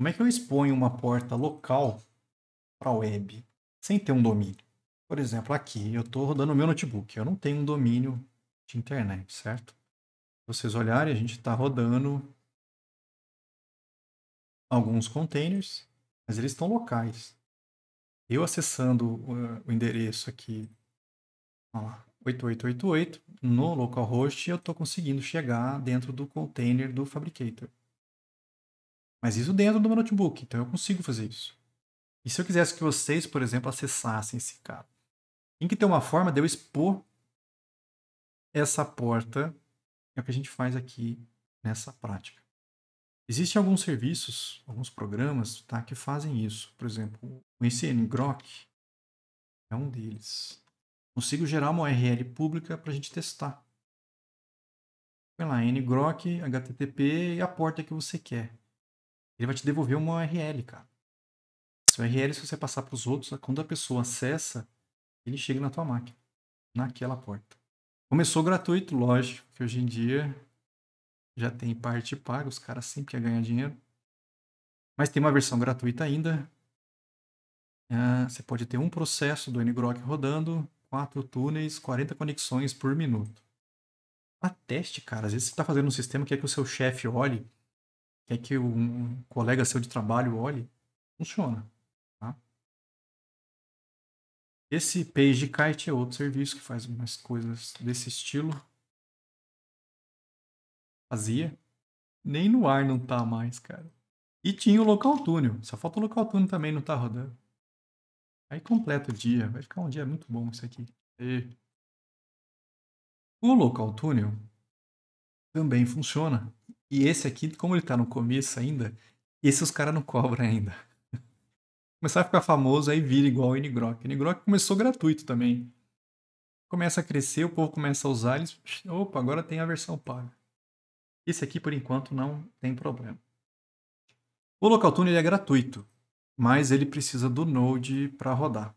Como é que eu exponho uma porta local para a web sem ter um domínio? Por exemplo, aqui eu estou rodando o meu notebook, eu não tenho um domínio de internet, certo? Vocês olharem, a gente está rodando alguns containers, mas eles estão locais. Eu acessando uh, o endereço aqui, 8888, no localhost, eu estou conseguindo chegar dentro do container do Fabricator. Mas isso dentro do meu notebook, então eu consigo fazer isso. E se eu quisesse que vocês, por exemplo, acessassem esse cabo? Tem que ter uma forma de eu expor essa porta. É o que a gente faz aqui nessa prática. Existem alguns serviços, alguns programas tá, que fazem isso. Por exemplo, o NCN Grok é um deles. Consigo gerar uma URL pública para a gente testar. Vai lá, ngrok, http e a porta que você quer ele vai te devolver uma URL, cara. Essa URL, se você passar para os outros, quando a pessoa acessa, ele chega na tua máquina, naquela porta. Começou gratuito, lógico, que hoje em dia já tem parte paga, os caras sempre querem ganhar dinheiro. Mas tem uma versão gratuita ainda. Ah, você pode ter um processo do ngrok rodando, quatro túneis, 40 conexões por minuto. A teste, cara, às vezes você está fazendo um sistema que é que o seu chefe olhe quer que um colega seu de trabalho olhe, funciona. Tá? Esse kite é outro serviço que faz umas coisas desse estilo. Fazia. Nem no ar não tá mais, cara. E tinha o local túnel. Só falta o local túnel também não tá rodando. Aí completa o dia. Vai ficar um dia muito bom isso aqui. E... O local túnel também funciona. E esse aqui, como ele tá no começo ainda, esse os caras não cobram ainda. Começar a ficar famoso, aí vira igual o Nigrok. O começou gratuito também. Começa a crescer, o povo começa a usar, eles. Opa, agora tem a versão paga. Esse aqui, por enquanto, não tem problema. O LocalTune é gratuito, mas ele precisa do Node para rodar.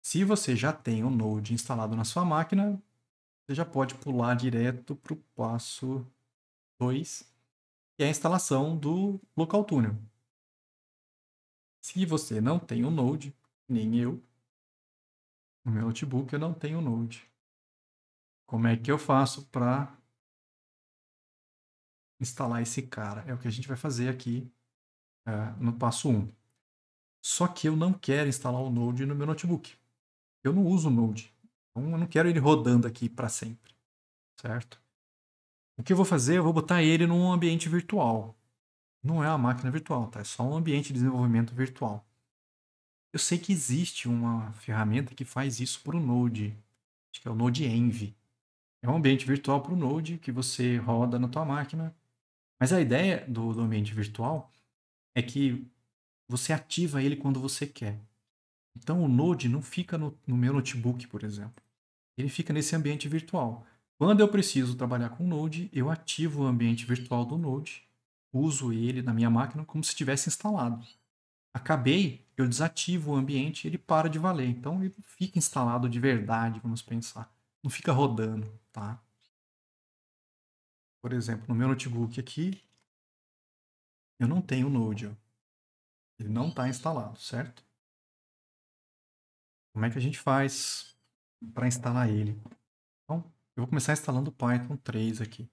Se você já tem o Node instalado na sua máquina, você já pode pular direto para o passo 2, que é a instalação do local túnel. Se você não tem o um Node, nem eu, no meu notebook eu não tenho Node. Como é que eu faço para instalar esse cara? É o que a gente vai fazer aqui uh, no passo 1. Um. Só que eu não quero instalar o Node no meu notebook. Eu não uso o Node. Então eu não quero ele rodando aqui para sempre, certo? O que eu vou fazer? Eu vou botar ele num ambiente virtual. Não é uma máquina virtual, tá? É só um ambiente de desenvolvimento virtual. Eu sei que existe uma ferramenta que faz isso para o Node. Acho que é o Node Envy. É um ambiente virtual para o Node que você roda na tua máquina. Mas a ideia do, do ambiente virtual é que você ativa ele quando você quer. Então o Node não fica no, no meu notebook, por exemplo. Ele fica nesse ambiente virtual. Quando eu preciso trabalhar com Node, eu ativo o ambiente virtual do Node, uso ele na minha máquina como se estivesse instalado. Acabei, eu desativo o ambiente, ele para de valer, então ele fica instalado de verdade, vamos pensar. Não fica rodando, tá? Por exemplo, no meu notebook aqui, eu não tenho Node. Ele não está instalado, certo? Como é que a gente faz para instalar ele? Então, eu vou começar instalando o Python 3 aqui.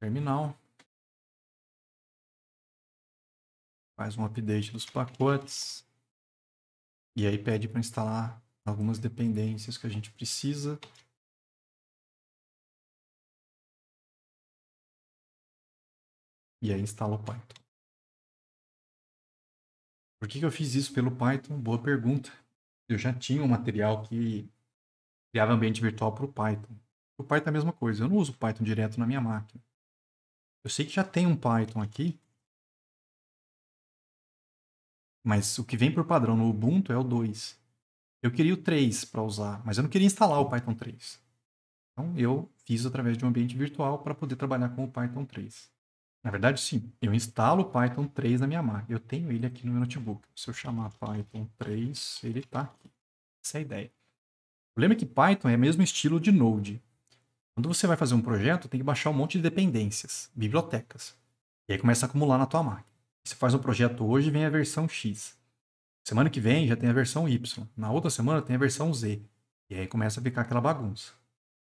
Terminal. Faz um update dos pacotes. E aí pede para instalar algumas dependências que a gente precisa. E aí instala o Python. Por que, que eu fiz isso pelo Python? Boa pergunta. Eu já tinha um material que criava ambiente virtual para o Python. O Python é a mesma coisa, eu não uso Python direto na minha máquina. Eu sei que já tem um Python aqui, mas o que vem por padrão no Ubuntu é o 2. Eu queria o 3 para usar, mas eu não queria instalar o Python 3. Então eu fiz através de um ambiente virtual para poder trabalhar com o Python 3. Na verdade, sim, eu instalo o Python 3 na minha máquina. Eu tenho ele aqui no meu notebook. Se eu chamar Python 3, ele está aqui. Essa é a ideia problema é que Python é o mesmo estilo de Node. Quando você vai fazer um projeto, tem que baixar um monte de dependências, bibliotecas. E aí começa a acumular na tua máquina. Você faz um projeto hoje, vem a versão X. Semana que vem já tem a versão Y. Na outra semana tem a versão Z. E aí começa a ficar aquela bagunça.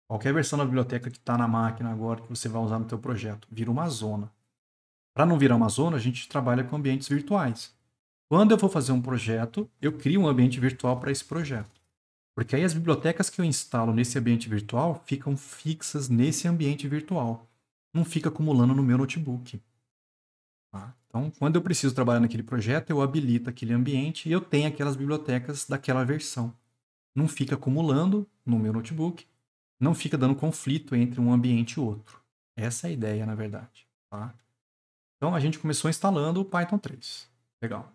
Qualquer versão da biblioteca que está na máquina agora que você vai usar no teu projeto vira uma zona. Para não virar uma zona, a gente trabalha com ambientes virtuais. Quando eu vou fazer um projeto, eu crio um ambiente virtual para esse projeto. Porque aí as bibliotecas que eu instalo nesse ambiente virtual ficam fixas nesse ambiente virtual. Não fica acumulando no meu notebook. Tá? Então, quando eu preciso trabalhar naquele projeto, eu habilito aquele ambiente e eu tenho aquelas bibliotecas daquela versão. Não fica acumulando no meu notebook, não fica dando conflito entre um ambiente e outro. Essa é a ideia, na verdade. Tá? Então, a gente começou instalando o Python 3. Legal.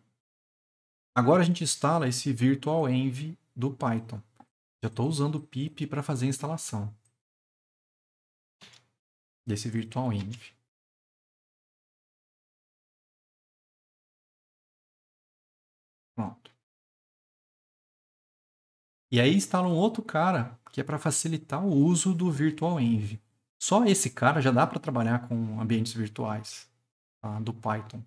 Agora a gente instala esse virtual env do Python. Já estou usando o pip para fazer a instalação desse virtual env. Pronto. E aí instala um outro cara que é para facilitar o uso do virtualenv. Só esse cara já dá para trabalhar com ambientes virtuais tá? do Python.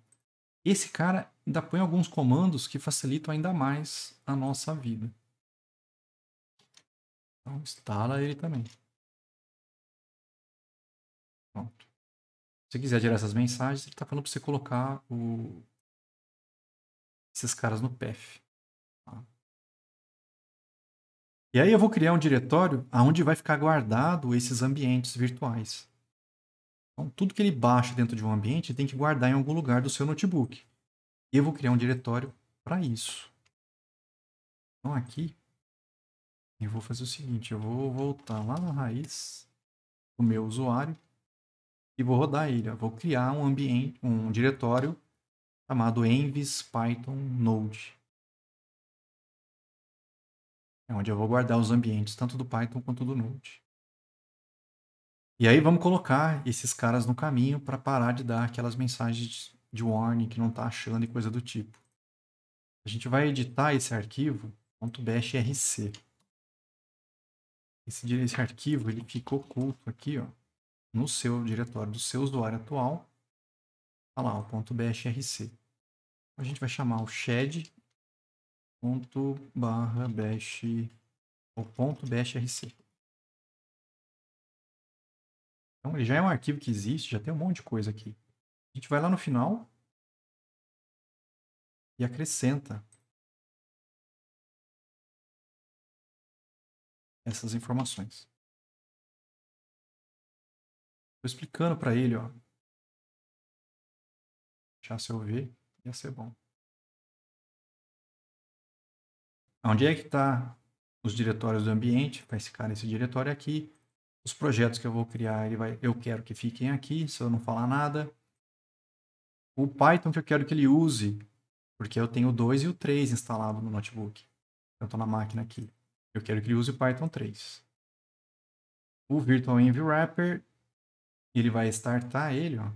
Esse cara ainda põe alguns comandos que facilitam ainda mais a nossa vida. Então instala ele também. Pronto. Se você quiser gerar essas mensagens, ele está falando para você colocar o... esses caras no PEF. Tá? E aí eu vou criar um diretório onde vai ficar guardado esses ambientes virtuais. Então, tudo que ele baixa dentro de um ambiente tem que guardar em algum lugar do seu notebook. E eu vou criar um diretório para isso. Então aqui eu vou fazer o seguinte, eu vou voltar lá na raiz do meu usuário e vou rodar ele. Eu vou criar um ambiente, um diretório chamado envis python node. É onde eu vou guardar os ambientes tanto do Python quanto do Node. E aí vamos colocar esses caras no caminho para parar de dar aquelas mensagens de warning que não está achando e coisa do tipo. A gente vai editar esse arquivo .bashrc. Esse, esse arquivo ele fica oculto aqui, ó, no seu diretório do seu usuário atual. Olha tá lá, o .bashrc. A gente vai chamar o shed ponto barra bash ou ponto bashrc. Então ele já é um arquivo que existe, já tem um monte de coisa aqui. A gente vai lá no final e acrescenta essas informações. Estou explicando para ele, ó. Já se eu ver, ia ser bom. Onde é que está os diretórios do ambiente? Vai ficar nesse diretório aqui. Os projetos que eu vou criar, ele vai, eu quero que fiquem aqui, se eu não falar nada. O Python que eu quero que ele use, porque eu tenho o 2 e o 3 instalado no notebook. Eu estou na máquina aqui. Eu quero que ele use o Python 3. O Virtual Env Wrapper, ele vai startar ele, ó.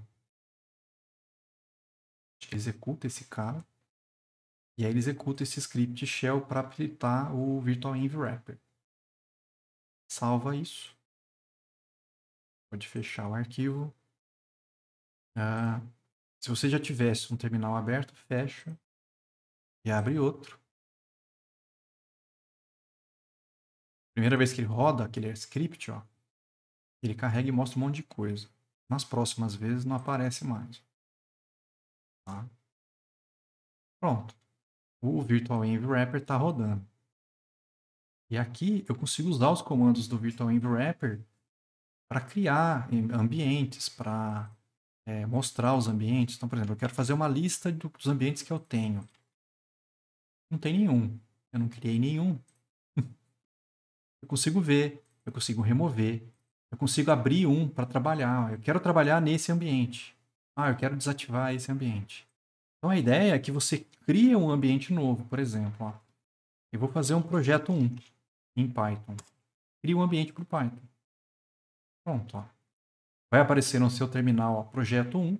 Executa esse cara. E aí ele executa esse script shell para habilitar o Virtual Env Wrapper. Salva isso. Pode fechar o arquivo. Ah, se você já tivesse um terminal aberto, fecha e abre outro. Primeira vez que ele roda aquele script, ó, ele carrega e mostra um monte de coisa. Nas próximas vezes não aparece mais. Tá? Pronto. O Env wrapper está rodando. E aqui eu consigo usar os comandos do Env wrapper para criar ambientes, para é, mostrar os ambientes. Então, por exemplo, eu quero fazer uma lista dos ambientes que eu tenho. Não tem nenhum. Eu não criei nenhum. Eu consigo ver, eu consigo remover, eu consigo abrir um para trabalhar. Eu quero trabalhar nesse ambiente. Ah, eu quero desativar esse ambiente. Então a ideia é que você cria um ambiente novo, por exemplo. Ó. Eu vou fazer um projeto 1 em Python. Cria um ambiente para o Python. Pronto. Ó. Vai aparecer no seu terminal ó, projeto 1.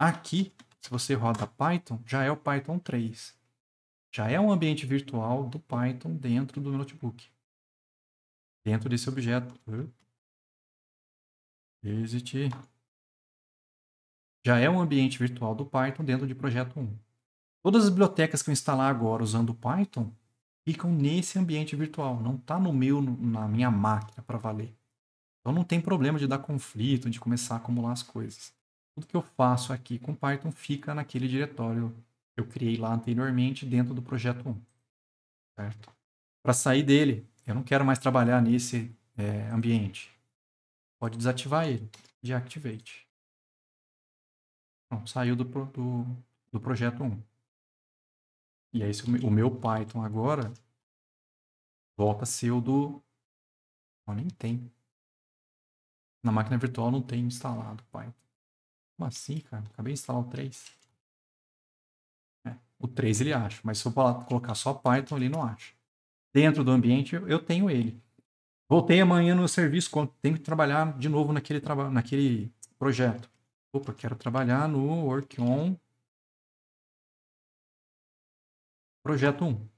Aqui, se você roda Python, já é o Python 3. Já é um ambiente virtual do Python dentro do notebook dentro desse objeto. Exit. Já é um ambiente virtual do Python dentro de projeto 1. Todas as bibliotecas que eu instalar agora usando o Python ficam nesse ambiente virtual, não está no meu, na minha máquina para valer. Então não tem problema de dar conflito, de começar a acumular as coisas. Tudo que eu faço aqui com Python fica naquele diretório que eu criei lá anteriormente dentro do projeto 1. Certo? Para sair dele, eu não quero mais trabalhar nesse é, ambiente. Pode desativar ele. Deactivate. Pronto, saiu do, do, do projeto 1. E aí é o meu Python agora volta a ser o do... Não nem tem. Na máquina virtual não tem instalado Python. Como assim, cara? Acabei de instalar o 3. É, o 3 ele acha, mas se eu colocar só Python ele não acha dentro do ambiente, eu tenho ele. Voltei amanhã no serviço, tenho que trabalhar de novo naquele, traba naquele projeto. Opa, quero trabalhar no Work On Projeto 1.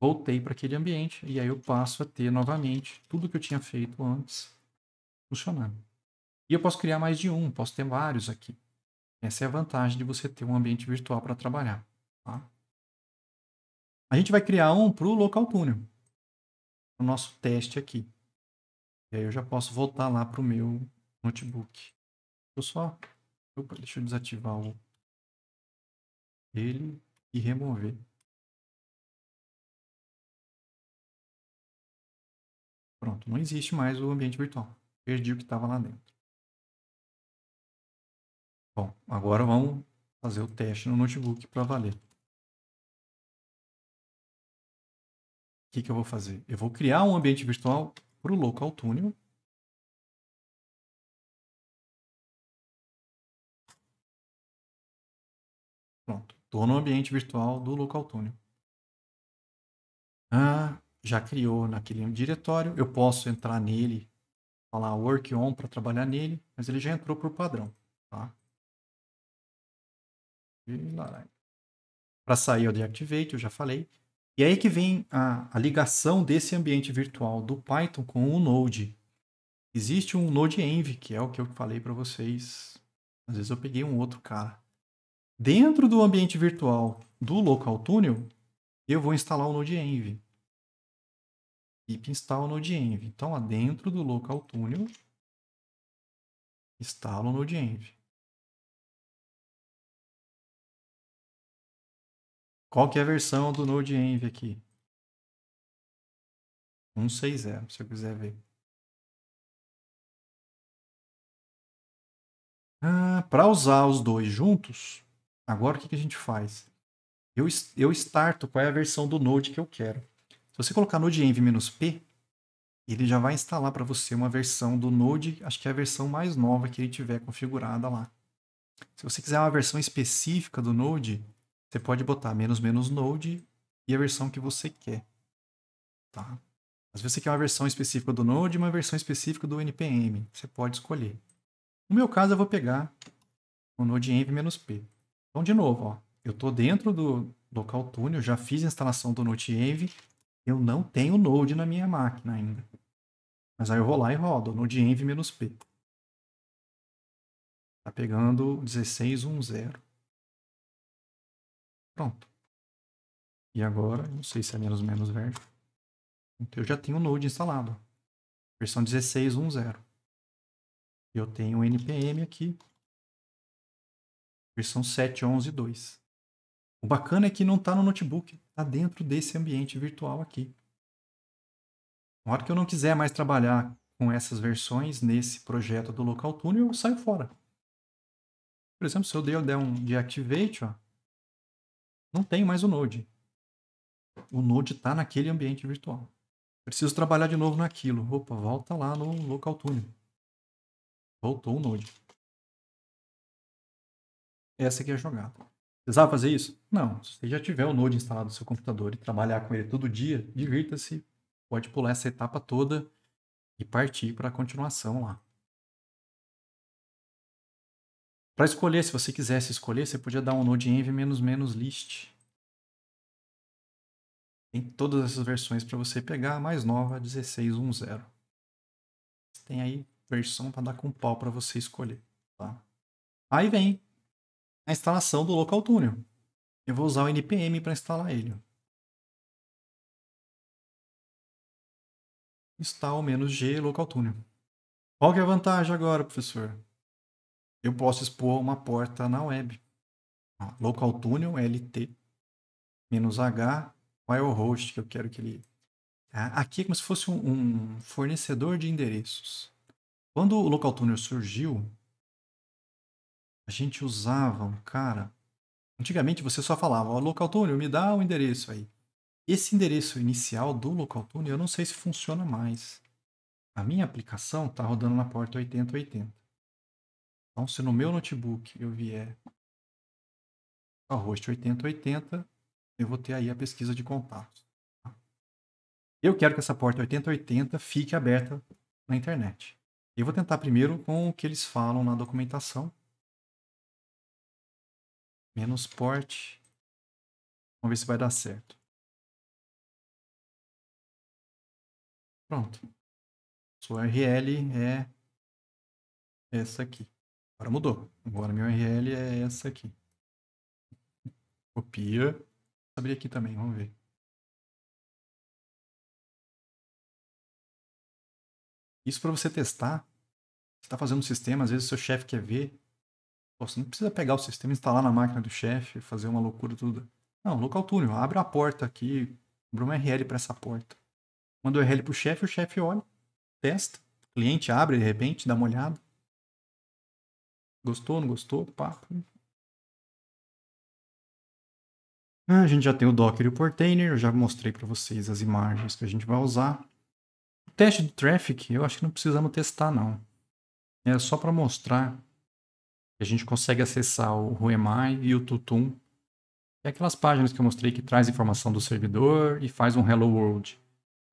Voltei para aquele ambiente e aí eu passo a ter novamente tudo que eu tinha feito antes funcionando. E eu posso criar mais de um, posso ter vários aqui. Essa é a vantagem de você ter um ambiente virtual para trabalhar. Tá? A gente vai criar um para o local túnel, o nosso teste aqui. E aí eu já posso voltar lá para o meu notebook. Eu só. Opa, deixa eu desativar o... ele e remover. Pronto, não existe mais o ambiente virtual. Perdi o que estava lá dentro. Bom, agora vamos fazer o teste no notebook para valer. O que, que eu vou fazer? Eu vou criar um ambiente virtual para o local túnel. Pronto. Estou no ambiente virtual do local túnel. Ah, já criou naquele diretório. Eu posso entrar nele, falar work on para trabalhar nele, mas ele já entrou por padrão. Tá? Para sair, eu deactivate, eu já falei. E aí que vem a, a ligação desse ambiente virtual do Python com o Node. Existe um Node Env, que é o que eu falei para vocês. Às vezes eu peguei um outro cara. Dentro do ambiente virtual do local tunnel, eu vou instalar o Node Env. Pip instala o Node Env. Então, dentro do local tunnel, instalo o Node Env. Qual que é a versão do Node Env aqui? 160, se eu quiser ver. Ah, para usar os dois juntos, agora o que, que a gente faz? Eu, eu starto qual é a versão do Node que eu quero. Se você colocar Node Env-P, ele já vai instalar para você uma versão do Node, acho que é a versão mais nova que ele tiver configurada lá. Se você quiser uma versão específica do Node, você pode botar menos menos node e a versão que você quer. Tá? Às vezes você quer uma versão específica do Node e uma versão específica do NPM. Você pode escolher. No meu caso, eu vou pegar o Node Env-P. Então, de novo, ó, eu estou dentro do local túnel, já fiz a instalação do Node Env. Eu não tenho Node na minha máquina ainda. Mas aí eu vou lá e rodo Node Env-P. Está pegando 1610. Pronto. E agora, não sei se é menos menos verde. Então, eu já tenho o Node instalado. Versão 16.1.0. Eu tenho o NPM aqui. Versão 7.11.2. O bacana é que não está no notebook. Está dentro desse ambiente virtual aqui. Na hora que eu não quiser mais trabalhar com essas versões nesse projeto do local tunnel, eu saio fora. Por exemplo, se eu der um deactivate, ó, não tenho mais o Node. O Node está naquele ambiente virtual. Preciso trabalhar de novo naquilo. Opa, volta lá no local túnel. Voltou o Node. Essa aqui é a jogada. Precisava fazer isso? Não. Se você já tiver o Node instalado no seu computador e trabalhar com ele todo dia, divirta-se. Pode pular essa etapa toda e partir para a continuação lá. Para escolher, se você quisesse escolher, você podia dar um node env "-list". Tem todas essas versões para você pegar, a mais nova 16.1.0. Tem aí versão para dar com pau para você escolher, tá? Aí vem a instalação do local túnel. Eu vou usar o npm para instalar ele. Install -g local túnel. Qual que é a vantagem agora, professor? eu posso expor uma porta na web. Local tunnel LT menos H host que eu quero que ele. Tá? Aqui é como se fosse um, fornecedor de endereços. Quando o local tunnel surgiu, a gente usava um cara. Antigamente você só falava, ó, local tunnel, me dá o um endereço aí. Esse endereço inicial do local tunnel eu não sei se funciona mais. A minha aplicação está rodando na porta 8080. Então, se no meu notebook eu vier a host 8080, eu vou ter aí a pesquisa de contatos. Tá? Eu quero que essa porta 8080 fique aberta na internet. Eu vou tentar primeiro com o que eles falam na documentação. Menos port. Vamos ver se vai dar certo. Pronto. Sua URL é essa aqui. Agora mudou. Agora minha URL é essa aqui. Copia. Vou abrir aqui também, vamos ver. Isso para você testar. Você está fazendo um sistema, às vezes o seu chefe quer ver. Pô, você não precisa pegar o sistema, instalar na máquina do chefe, fazer uma loucura tudo. Não, local túnel. Abre a porta aqui, abre uma URL para essa porta. Manda o URL para o chefe, o chefe olha, testa. O cliente abre de repente, dá uma olhada. Gostou, não gostou? Pá. Ah, a gente já tem o Docker e o Portainer, eu já mostrei para vocês as imagens que a gente vai usar. O teste de traffic, eu acho que não precisamos testar não. É só para mostrar que a gente consegue acessar o RuMI e o Tutum. É aquelas páginas que eu mostrei que traz informação do servidor e faz um Hello World.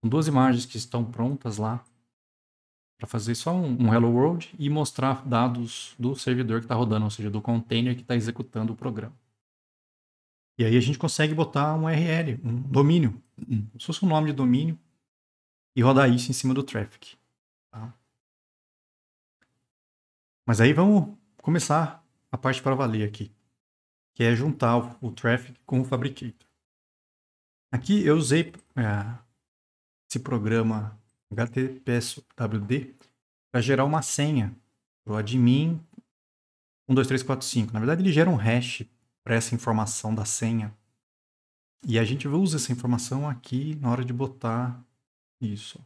São duas imagens que estão prontas lá para fazer só um, um, Hello World e mostrar dados do servidor que está rodando, ou seja, do container que está executando o programa. E aí a gente consegue botar um URL, um domínio, como se fosse um nome de domínio, e rodar isso em cima do traffic. Tá? Mas aí vamos começar a parte para valer aqui, que é juntar o, o traffic com o Fabricator. Aqui eu usei é, esse programa HTTPSWD para gerar uma senha para o admin 12345. Na verdade, ele gera um hash para essa informação da senha. E a gente usa essa informação aqui na hora de botar isso.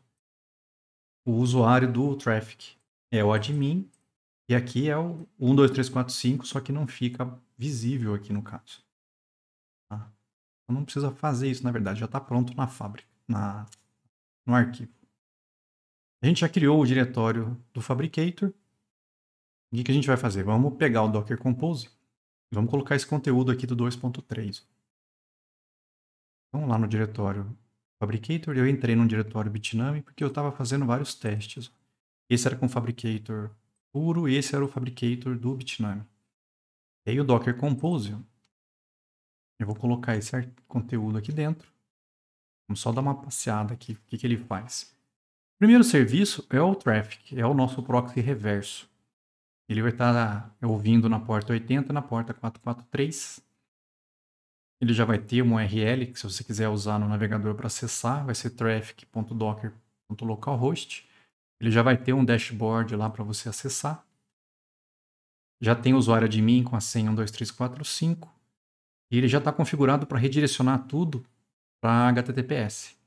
O usuário do traffic é o admin e aqui é o 12345, só que não fica visível aqui no caso. Tá? Então não precisa fazer isso, na verdade, já está pronto na fábrica, na, no arquivo. A gente já criou o diretório do Fabricator. O que, que a gente vai fazer? Vamos pegar o Docker Compose e vamos colocar esse conteúdo aqui do 2.3. Vamos lá no diretório Fabricator. Eu entrei num diretório Bitnami porque eu estava fazendo vários testes. Esse era com o Fabricator puro e esse era o Fabricator do Bitnami. E aí o Docker Compose, eu vou colocar esse conteúdo aqui dentro. Vamos só dar uma passeada aqui, o que, que ele faz. Primeiro serviço é o traffic, é o nosso proxy reverso. Ele vai estar ouvindo na porta 80, na porta 443. Ele já vai ter uma URL que se você quiser usar no navegador para acessar, vai ser traffic.docker.localhost. Ele já vai ter um dashboard lá para você acessar. Já tem o usuário admin com a senha 12345. E ele já está configurado para redirecionar tudo para HTTPS.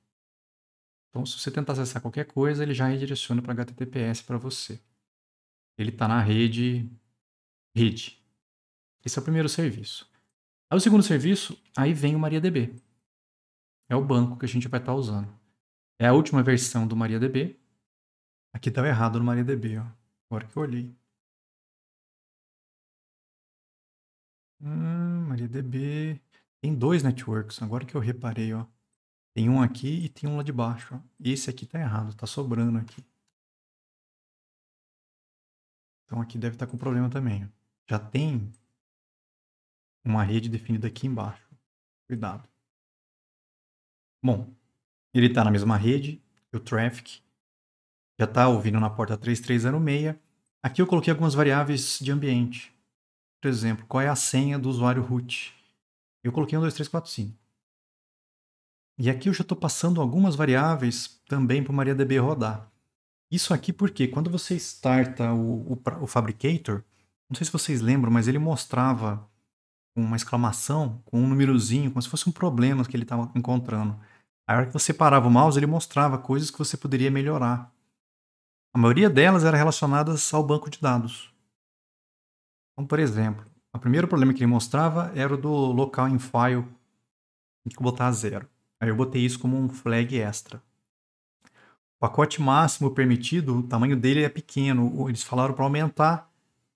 Então, se você tentar acessar qualquer coisa, ele já redireciona para HTTPS para você. Ele está na rede. Rede. Esse é o primeiro serviço. Aí o segundo serviço, aí vem o MariaDB. É o banco que a gente vai estar tá usando. É a última versão do MariaDB. Aqui está errado no MariaDB, ó. Agora que eu olhei. Hum, MariaDB. Tem dois networks, agora que eu reparei, ó. Tem um aqui e tem um lá de baixo. Esse aqui tá errado, tá sobrando aqui. Então aqui deve estar tá com problema também. Já tem uma rede definida aqui embaixo. Cuidado. Bom, ele está na mesma rede, o traffic já está ouvindo na porta 3306. Aqui eu coloquei algumas variáveis de ambiente. Por exemplo, qual é a senha do usuário root? Eu coloquei um 2345. E aqui eu já estou passando algumas variáveis também para o MariaDB rodar. Isso aqui porque quando você starta o, o, o Fabricator, não sei se vocês lembram, mas ele mostrava uma exclamação com um númerozinho, como se fosse um problema que ele estava encontrando. A hora que você parava o mouse, ele mostrava coisas que você poderia melhorar. A maioria delas era relacionadas ao banco de dados. Então, por exemplo, o primeiro problema que ele mostrava era o do local em file, tem que botar zero. Aí eu botei isso como um flag extra. O pacote máximo permitido, o tamanho dele é pequeno. Eles falaram para aumentar,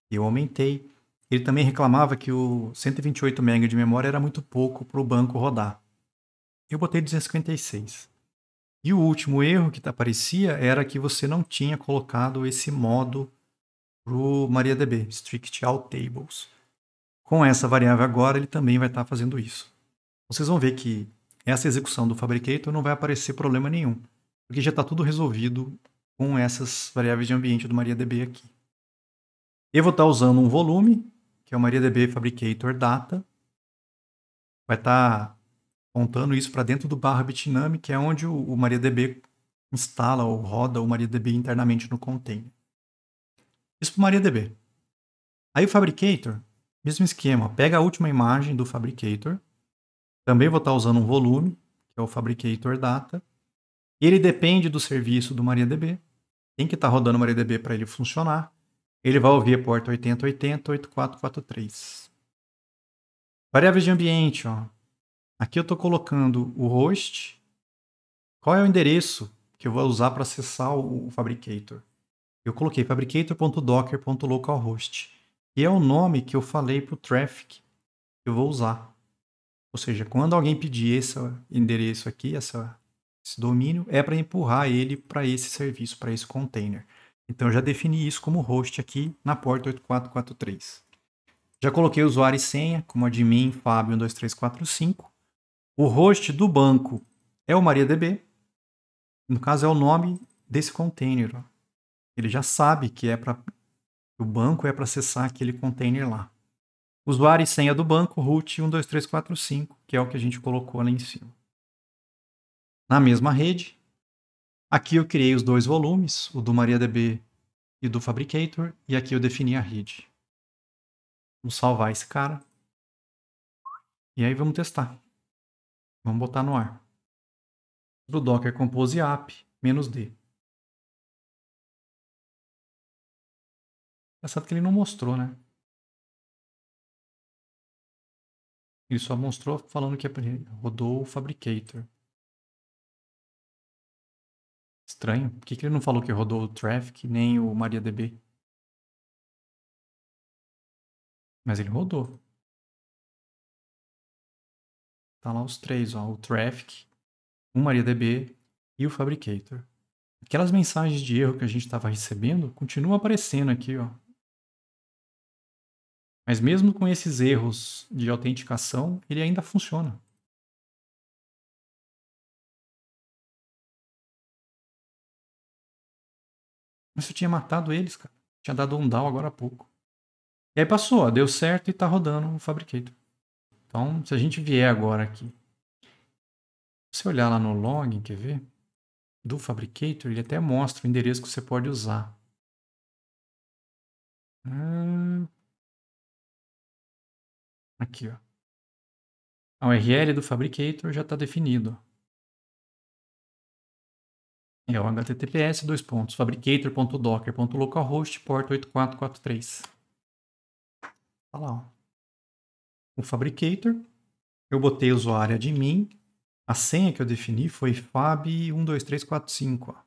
eu aumentei. Ele também reclamava que o 128 MB de memória era muito pouco para o banco rodar. Eu botei 256. E o último erro que aparecia tá, era que você não tinha colocado esse modo para o MariaDB, Strict All Tables. Com essa variável agora, ele também vai estar tá fazendo isso. Vocês vão ver que essa execução do Fabricator não vai aparecer problema nenhum, porque já está tudo resolvido com essas variáveis de ambiente do MariaDB aqui. Eu vou estar tá usando um volume, que é o MariaDB Fabricator Data. Vai estar tá apontando isso para dentro do barra Bitnami, que é onde o, o MariaDB instala ou roda o MariaDB internamente no container. Isso para o MariaDB. Aí o Fabricator, mesmo esquema, pega a última imagem do Fabricator, também vou estar usando um volume, que é o Fabricator Data. Ele depende do serviço do MariaDB. Tem que estar rodando o MariaDB para ele funcionar. Ele vai ouvir a porta 8080, 8443. Variáveis de ambiente. Ó. Aqui eu estou colocando o host. Qual é o endereço que eu vou usar para acessar o Fabricator? Eu coloquei fabricator.docker.localhost, e é o nome que eu falei para o traffic que eu vou usar. Ou seja, quando alguém pedir esse endereço aqui, essa, esse domínio, é para empurrar ele para esse serviço, para esse container. Então, eu já defini isso como host aqui na porta 8443. Já coloquei usuário e senha, como admin fabio12345. O host do banco é o MariaDB. No caso, é o nome desse container. Ele já sabe que é para o banco é para acessar aquele container lá usuário e senha do banco, root 12345, que é o que a gente colocou lá em cima. Na mesma rede, aqui eu criei os dois volumes, o do MariaDB e do Fabricator, e aqui eu defini a rede. Vamos salvar esse cara. E aí vamos testar. Vamos botar no ar. Do docker compose app -d. Engraçado que ele não mostrou, né? Ele só mostrou falando que rodou o Fabricator. Estranho. Por que, que ele não falou que rodou o Traffic nem o MariaDB? Mas ele rodou. Tá lá os três, ó. O Traffic, o MariaDB e o Fabricator. Aquelas mensagens de erro que a gente estava recebendo continuam aparecendo aqui, ó. Mas mesmo com esses erros de autenticação, ele ainda funciona. Mas eu tinha matado eles, cara. Tinha dado um down agora há pouco. E aí passou, ó, deu certo e tá rodando o Fabricator. Então, se a gente vier agora aqui, você olhar lá no log, quer ver? Do Fabricator, ele até mostra o endereço que você pode usar. Hum, Aqui, ó. A então, URL do Fabricator já está definido. É o https dois pontos fabricator.docker.localhost port 8443. Tá lá, ó. O Fabricator, eu botei usuário admin, a senha que eu defini foi fab12345, ó.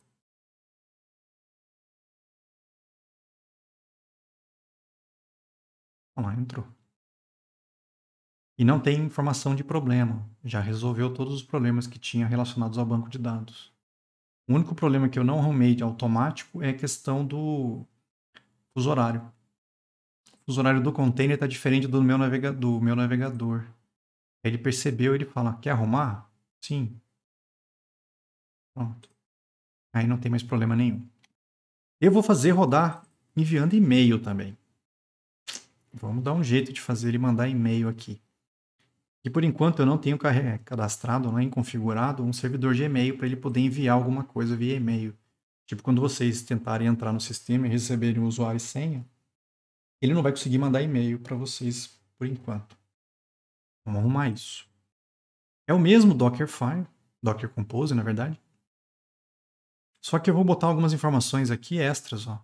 Olha lá, entrou e não tem informação de problema. Já resolveu todos os problemas que tinha relacionados ao banco de dados. O único problema que eu não arrumei automático é a questão do fuso horário. O fuso horário do container está diferente do meu, navega... do meu navegador. Ele percebeu, ele fala, quer arrumar? Sim. Pronto. Aí não tem mais problema nenhum. Eu vou fazer rodar enviando e-mail também. Vamos dar um jeito de fazer ele mandar e-mail aqui. E por enquanto eu não tenho eh, cadastrado nem né, configurado um servidor de e-mail para ele poder enviar alguma coisa via e-mail. Tipo, quando vocês tentarem entrar no sistema e receberem o usuário e senha, ele não vai conseguir mandar e-mail para vocês por enquanto. Vamos arrumar isso. É o mesmo Dockerfile, Docker Compose, na verdade. Só que eu vou botar algumas informações aqui extras, ó.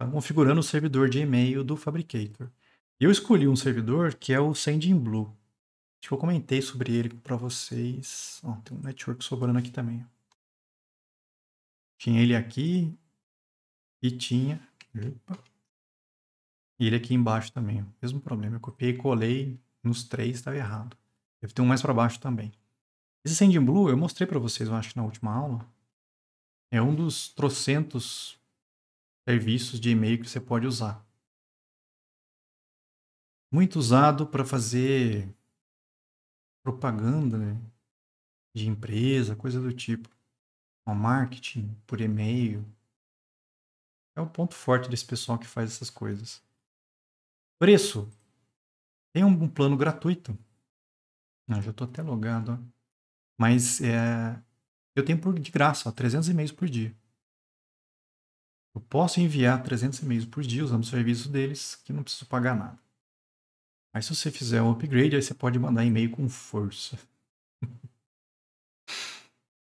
Tá configurando o servidor de e-mail do Fabricator. Eu escolhi um servidor que é o Sending Blue. Acho que eu comentei sobre ele para vocês. tem um network sobrando aqui também. Tinha ele aqui e tinha. Opa. E ele aqui embaixo também. Mesmo problema. Eu copiei e colei nos três, estava errado. Deve ter um mais para baixo também. Esse Sending Blue eu mostrei para vocês, eu acho, na última aula. É um dos trocentos serviços de e-mail que você pode usar muito usado para fazer propaganda né? de empresa, coisa do tipo. O marketing por e-mail. É o ponto forte desse pessoal que faz essas coisas. Preço. Tem um plano gratuito. Não, ah, já estou até logado. Ó. Mas é, eu tenho por, de graça ó, 300 e-mails por dia. Eu posso enviar 300 e-mails por dia usando o serviço deles, que não preciso pagar nada. Mas se você fizer um upgrade, aí você pode mandar e-mail com força.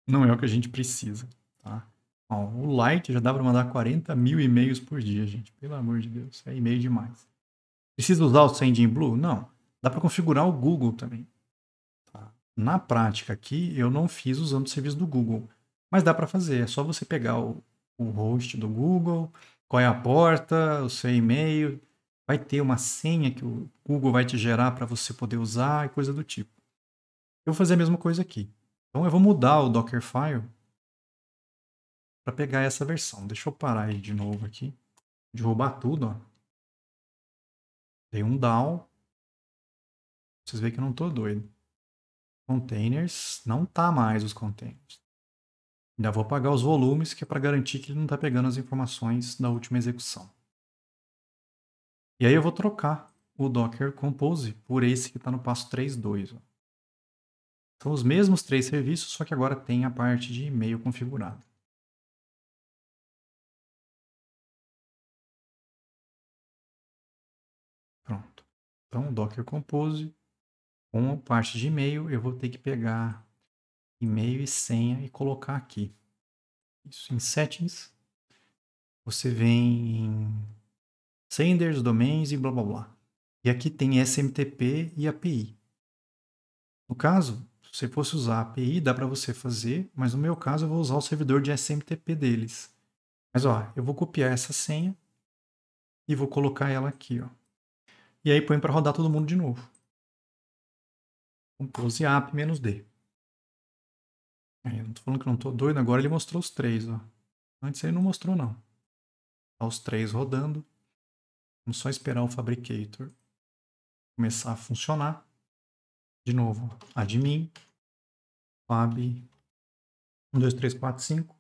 Não é o que a gente precisa, tá? Ó, o Light já dá para mandar 40 mil e-mails por dia, gente. Pelo amor de Deus, é e-mail demais. Precisa usar o Sending Blue? Não. Dá para configurar o Google também. Tá? Na prática aqui, eu não fiz usando o serviço do Google. Mas dá para fazer. É só você pegar o, o host do Google, qual é a porta, o seu e-mail, vai ter uma senha que o Google vai te gerar para você poder usar e coisa do tipo. Eu vou fazer a mesma coisa aqui. Então eu vou mudar o Dockerfile para pegar essa versão. Deixa eu parar ele de novo aqui. Derrubar tudo, ó. Dei um down. Vocês veem que eu não estou doido. Containers, não tá mais os containers. Ainda vou apagar os volumes, que é para garantir que ele não está pegando as informações da última execução. E aí eu vou trocar o Docker Compose por esse que está no passo 3.2. São os mesmos três serviços, só que agora tem a parte de e-mail configurada. Pronto. Então, Docker Compose, com a parte de e-mail, eu vou ter que pegar e-mail e senha e colocar aqui. Isso em settings. Você vem em senders, domains e blá blá blá. E aqui tem SMTP e API. No caso, se você fosse usar a API, dá para você fazer, mas no meu caso eu vou usar o servidor de SMTP deles. Mas ó, eu vou copiar essa senha e vou colocar ela aqui, ó. E aí põe para rodar todo mundo de novo. Compose app menos D. Aí, não tô falando que não tô doido, agora ele mostrou os três, ó. Antes ele não mostrou não. Tá os três rodando. Vamos só esperar o Fabricator começar a funcionar. De novo, admin, fab, 1, 2, 3, 4, 5.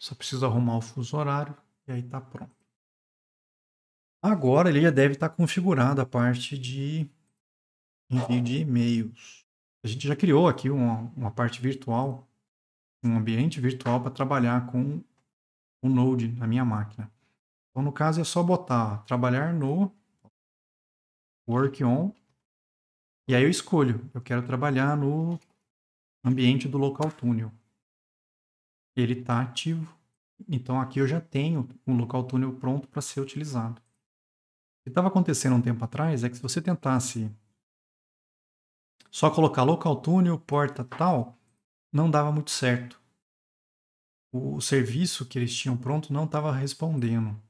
Só preciso arrumar o fuso horário e aí está pronto. Agora ele já deve estar tá configurado a parte de envio de e-mails. A gente já criou aqui uma, uma parte virtual, um ambiente virtual para trabalhar com o Node na minha máquina. Então, no caso, é só botar trabalhar no work on. E aí eu escolho. Eu quero trabalhar no ambiente do local túnel. Ele está ativo. Então aqui eu já tenho um local túnel pronto para ser utilizado. O que estava acontecendo um tempo atrás é que se você tentasse só colocar local túnel, porta tal, não dava muito certo. O serviço que eles tinham pronto não estava respondendo.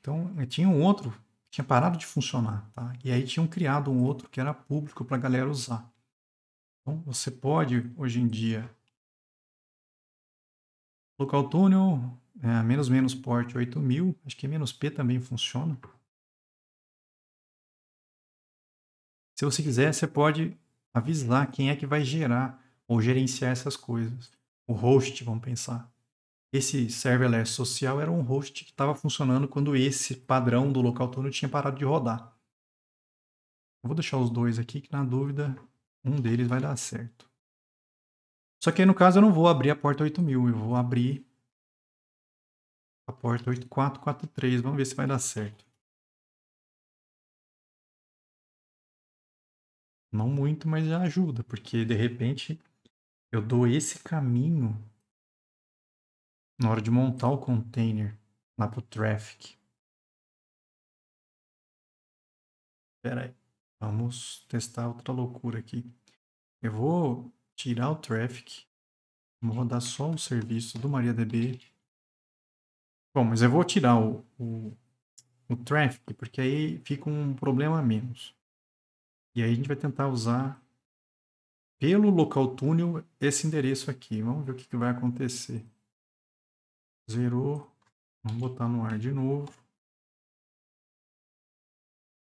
Então, eh, tinha um outro, tinha parado de funcionar, tá? E aí tinham criado um outro que era público para a galera usar. Então, você pode, hoje em dia, colocar o túnel, é, menos menos port 8000, acho que menos P também funciona. Se você quiser, você pode avisar quem é que vai gerar ou gerenciar essas coisas. O host, vamos pensar. Esse serverless social era um host que estava funcionando quando esse padrão do local turno tinha parado de rodar. Eu vou deixar os dois aqui, que na dúvida, um deles vai dar certo. Só que aí, no caso, eu não vou abrir a porta 8000, eu vou abrir a porta 8443. Vamos ver se vai dar certo. Não muito, mas já ajuda, porque de repente eu dou esse caminho na hora de montar o container lá para o traffic. Espera aí. Vamos testar outra loucura aqui. Eu vou tirar o traffic. Vou rodar só o serviço do MariaDB. Bom, mas eu vou tirar o, o, o traffic, porque aí fica um problema a menos. E aí a gente vai tentar usar pelo local túnel esse endereço aqui. Vamos ver o que, que vai acontecer. Zerou. Vamos botar no ar de novo.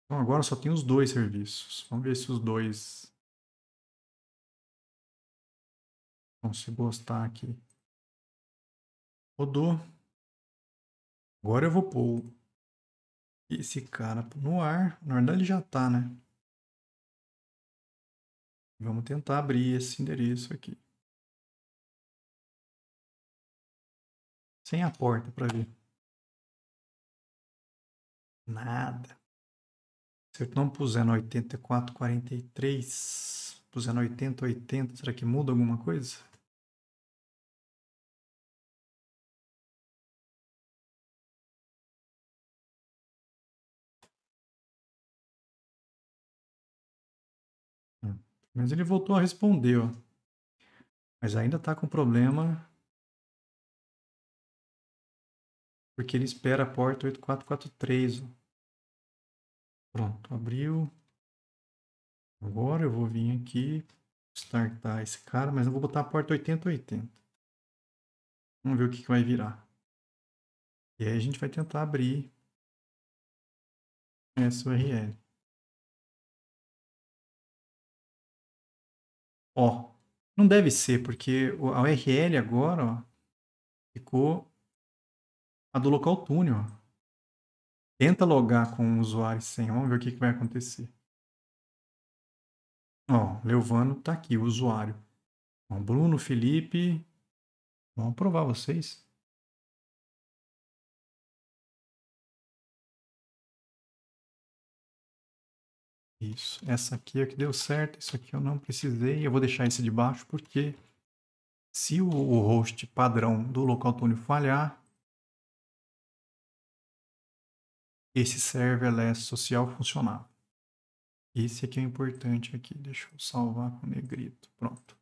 Então agora só tem os dois serviços. Vamos ver se os dois vão se gostar aqui. Rodou. Agora eu vou pôr esse cara no ar. Na verdade ele já tá, né? Vamos tentar abrir esse endereço aqui. Sem a porta para ver. Nada. Se eu não puser no 8443, puser no 80, será que muda alguma coisa? Hum, mas ele voltou a responder, ó. Mas ainda está com problema porque ele espera a porta 8443. Pronto, abriu. Agora eu vou vir aqui, startar esse cara, mas eu vou botar a porta 8080. Vamos ver o que, que vai virar. E aí a gente vai tentar abrir essa URL. Ó, não deve ser, porque a URL agora ó, ficou a do local túnel. Tenta logar com o usuário sem. Vamos ver o que, que vai acontecer. Ó, Leovano tá aqui, o usuário. Bom, Bruno, Felipe. Vamos provar vocês. Isso. Essa aqui é que deu certo. Isso aqui eu não precisei. Eu vou deixar esse de baixo porque se o host padrão do local túnel falhar, esse serverless é social funcionava. Esse aqui é o importante aqui. Deixa eu salvar com negrito. Pronto.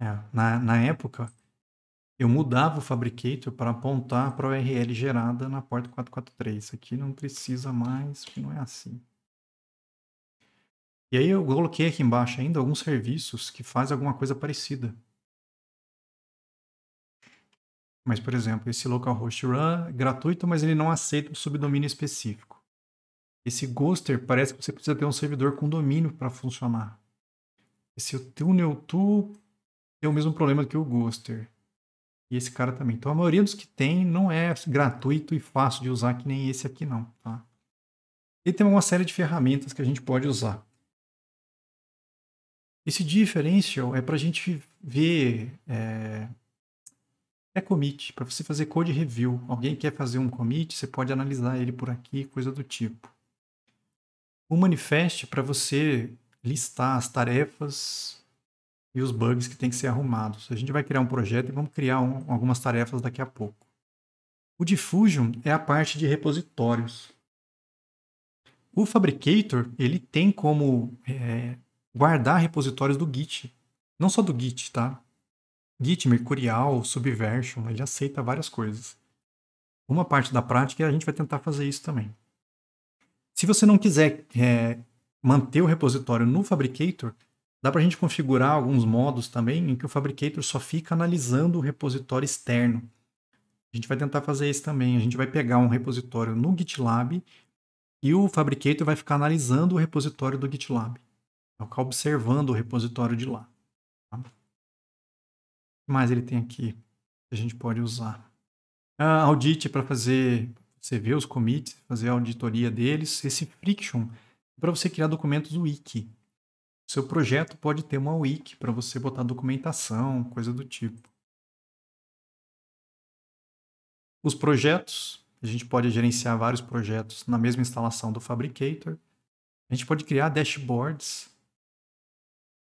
É, na, na época, eu mudava o Fabricator para apontar para a URL gerada na porta 443. Isso aqui não precisa mais, porque não é assim. E aí eu coloquei aqui embaixo ainda alguns serviços que fazem alguma coisa parecida. Mas, por exemplo, esse localhost run é gratuito, mas ele não aceita um subdomínio específico. Esse ghoster parece que você precisa ter um servidor com domínio para funcionar. Esse tunnel tool tem o mesmo problema que o ghoster. E esse cara também. Então a maioria dos que tem não é gratuito e fácil de usar que nem esse aqui não, tá? E tem uma série de ferramentas que a gente pode usar. Esse differential é para a gente ver é, é commit, para você fazer code review. Alguém quer fazer um commit, você pode analisar ele por aqui, coisa do tipo. O manifest é para você listar as tarefas e os bugs que tem que ser arrumados. A gente vai criar um projeto e vamos criar um, algumas tarefas daqui a pouco. O Diffusion é a parte de repositórios. O Fabricator ele tem como é, guardar repositórios do Git, não só do Git, tá? Git, Mercurial, Subversion, ele aceita várias coisas. Uma parte da prática é a gente vai tentar fazer isso também. Se você não quiser é, manter o repositório no Fabricator, dá para a gente configurar alguns modos também em que o Fabricator só fica analisando o repositório externo. A gente vai tentar fazer isso também. A gente vai pegar um repositório no GitLab e o Fabricator vai ficar analisando o repositório do GitLab. Vai ficar observando o repositório de lá. Tá? mais ele tem aqui que a gente pode usar? audit ah, audit para fazer, você ver os commits, fazer a auditoria deles. Esse friction é para você criar documentos wiki. seu projeto pode ter uma wiki para você botar documentação, coisa do tipo. Os projetos, a gente pode gerenciar vários projetos na mesma instalação do Fabricator. A gente pode criar dashboards.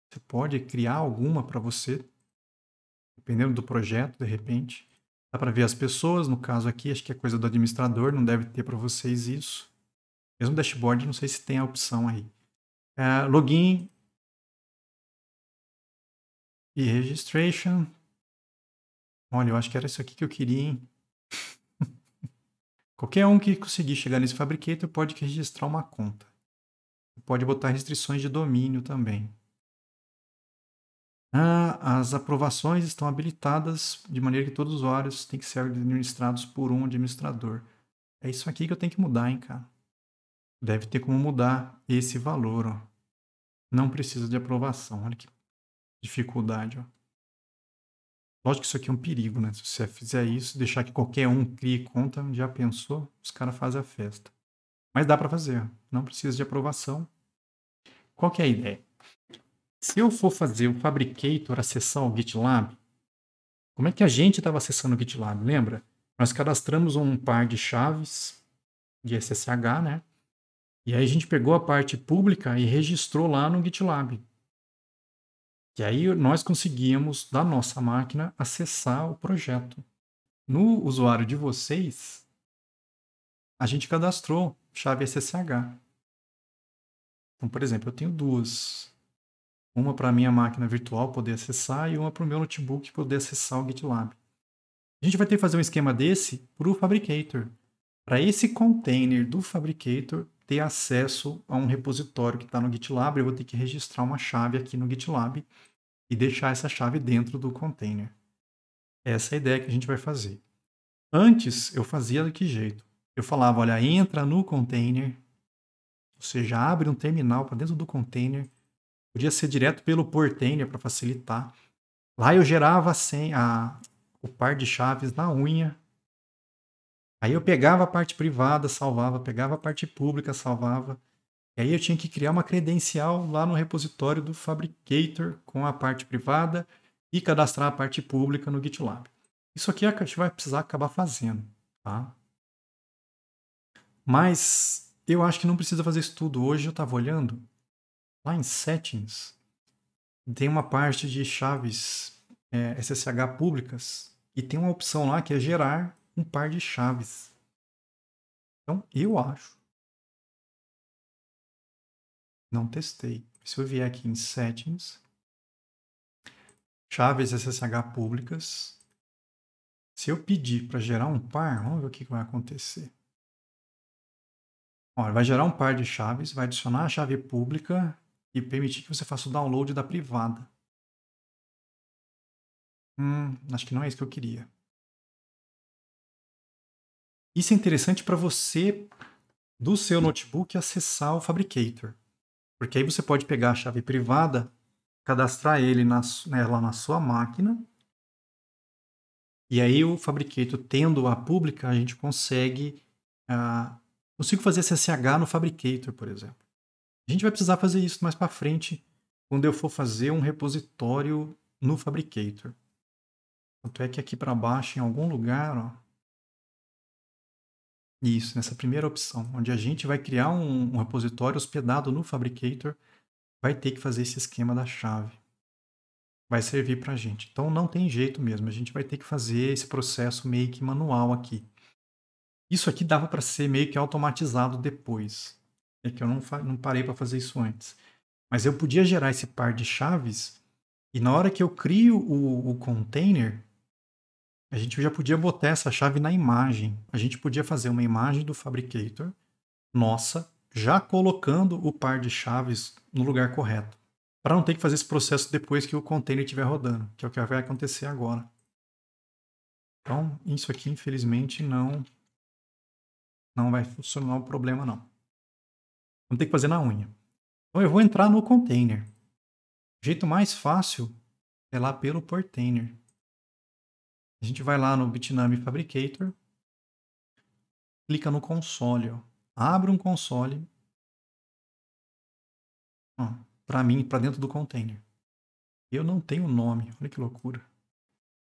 Você pode criar alguma para você, dependendo do projeto, de repente. Dá para ver as pessoas, no caso aqui, acho que é coisa do administrador, não deve ter para vocês isso. Mesmo dashboard, não sei se tem a opção aí. É, login e registration. Olha, eu acho que era isso aqui que eu queria, hein? Qualquer um que conseguir chegar nesse Fabricator pode registrar uma conta. Pode botar restrições de domínio também. Ah, as aprovações estão habilitadas de maneira que todos os usuários têm que ser administrados por um administrador. É isso aqui que eu tenho que mudar, hein, cara? Deve ter como mudar esse valor, ó. Não precisa de aprovação. Olha que dificuldade, ó. Lógico que isso aqui é um perigo, né? Se você fizer isso, deixar que qualquer um crie conta, já pensou? Os caras fazem a festa. Mas dá para fazer, não precisa de aprovação. Qual que é a ideia? se eu for fazer o Fabricator acessar o GitLab, como é que a gente estava acessando o GitLab? Lembra? Nós cadastramos um par de chaves de SSH, né? E aí a gente pegou a parte pública e registrou lá no GitLab. E aí nós conseguíamos, da nossa máquina, acessar o projeto. No usuário de vocês, a gente cadastrou chave SSH. Então, por exemplo, eu tenho duas. Uma para a minha máquina virtual poder acessar e uma para o meu notebook poder acessar o GitLab. A gente vai ter que fazer um esquema desse para o Fabricator. Para esse container do Fabricator ter acesso a um repositório que está no GitLab, eu vou ter que registrar uma chave aqui no GitLab e deixar essa chave dentro do container. Essa é a ideia que a gente vai fazer. Antes, eu fazia de que jeito? Eu falava, olha, entra no container, ou seja, abre um terminal para dentro do container, Podia ser direto pelo Portainer para facilitar. Lá eu gerava sem a, o par de chaves na unha. Aí eu pegava a parte privada, salvava, pegava a parte pública, salvava. E aí eu tinha que criar uma credencial lá no repositório do Fabricator com a parte privada e cadastrar a parte pública no GitLab. Isso aqui é a gente vai precisar acabar fazendo, tá? Mas eu acho que não precisa fazer isso tudo hoje, eu estava olhando lá em Settings, tem uma parte de chaves é, SSH públicas e tem uma opção lá que é gerar um par de chaves. Então, eu acho. Não testei. Se eu vier aqui em Settings, chaves SSH públicas, se eu pedir para gerar um par, vamos ver o que vai acontecer. vai gerar um par de chaves, vai adicionar a chave pública e permitir que você faça o download da privada. Hum, acho que não é isso que eu queria. Isso é interessante para você, do seu notebook, acessar o Fabricator. Porque aí você pode pegar a chave privada, cadastrar ele na, lá na sua máquina. E aí o Fabricator, tendo a pública, a gente consegue. Eu ah, consigo fazer SSH no Fabricator, por exemplo. A gente vai precisar fazer isso mais para frente, quando eu for fazer um repositório no Fabricator. Tanto é que aqui para baixo, em algum lugar, ó, isso, nessa primeira opção, onde a gente vai criar um, um repositório hospedado no Fabricator, vai ter que fazer esse esquema da chave. Vai servir para a gente. Então não tem jeito mesmo, a gente vai ter que fazer esse processo meio que manual aqui. Isso aqui dava para ser meio que automatizado depois. É que eu não, não parei para fazer isso antes. Mas eu podia gerar esse par de chaves e na hora que eu crio o, o container, a gente já podia botar essa chave na imagem. A gente podia fazer uma imagem do Fabricator nossa, já colocando o par de chaves no lugar correto. Para não ter que fazer esse processo depois que o container estiver rodando, que é o que vai acontecer agora. Então, isso aqui, infelizmente, não, não vai funcionar o problema, não. Vamos ter que fazer na unha. Então eu vou entrar no container. O jeito mais fácil é lá pelo portainer A gente vai lá no Bitnami Fabricator, clica no console, ó. abre um console para mim, para dentro do container. Eu não tenho nome, olha que loucura.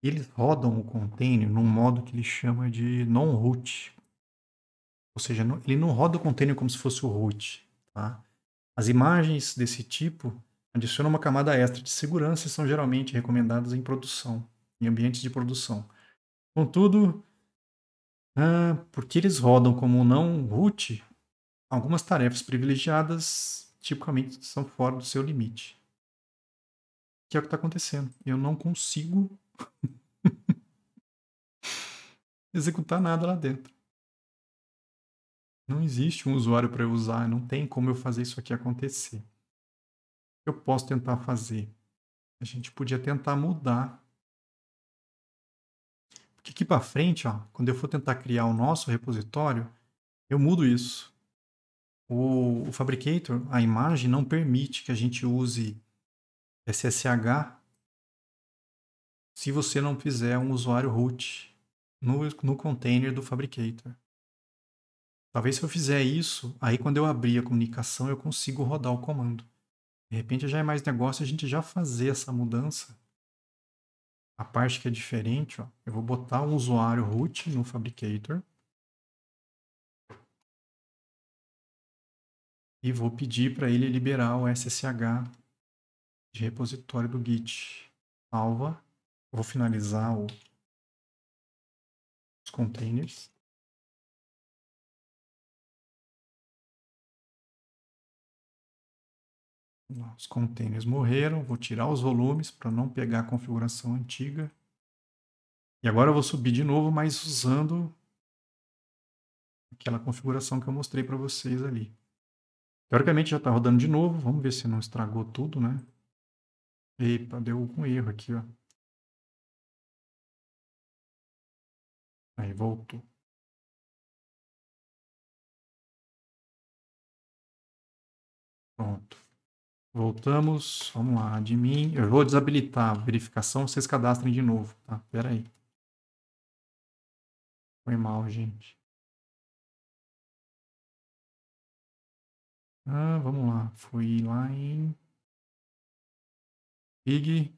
Eles rodam o container num modo que eles chamam de non-root. Ou seja, ele não roda o container como se fosse o root. Tá? As imagens desse tipo adicionam uma camada extra de segurança e são geralmente recomendadas em produção, em ambientes de produção. Contudo, ah, porque eles rodam como não root, algumas tarefas privilegiadas tipicamente são fora do seu limite. Que é o que está acontecendo. Eu não consigo executar nada lá dentro. Não existe um usuário para eu usar, não tem como eu fazer isso aqui acontecer. Eu posso tentar fazer. A gente podia tentar mudar. Porque aqui para frente, ó, quando eu for tentar criar o nosso repositório, eu mudo isso. O, o Fabricator, a imagem, não permite que a gente use SSH se você não fizer um usuário root no, no container do Fabricator. Talvez se eu fizer isso, aí quando eu abrir a comunicação eu consigo rodar o comando. De repente já é mais negócio a gente já fazer essa mudança. A parte que é diferente, ó, eu vou botar um usuário root no Fabricator. E vou pedir para ele liberar o SSH de repositório do Git. Salva. Vou finalizar o, os containers. Os containers morreram, vou tirar os volumes para não pegar a configuração antiga. E agora eu vou subir de novo, mas usando aquela configuração que eu mostrei para vocês ali. Teoricamente já está rodando de novo, vamos ver se não estragou tudo, né? Epa, deu um erro aqui, ó. Aí voltou. Pronto. Voltamos, vamos lá, admin. Eu vou desabilitar a verificação, vocês cadastrem de novo, tá? Pera aí. Foi mal, gente. Ah, vamos lá. Fui lá em Pig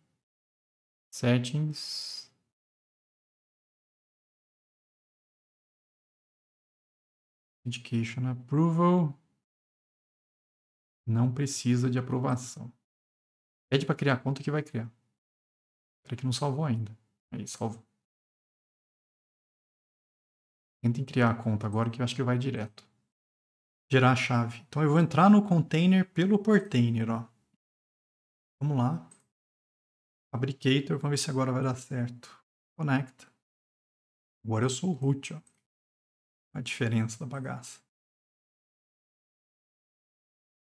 Settings. Education Approval não precisa de aprovação. Pede para criar a conta que vai criar. Para que não salvou ainda. Aí, é salvou. Tentem criar a conta agora que eu acho que vai direto. Gerar a chave. Então eu vou entrar no container pelo portainer, ó. Vamos lá. Fabricator, vamos ver se agora vai dar certo. Conecta. Agora eu sou o root, ó. A diferença da bagaça.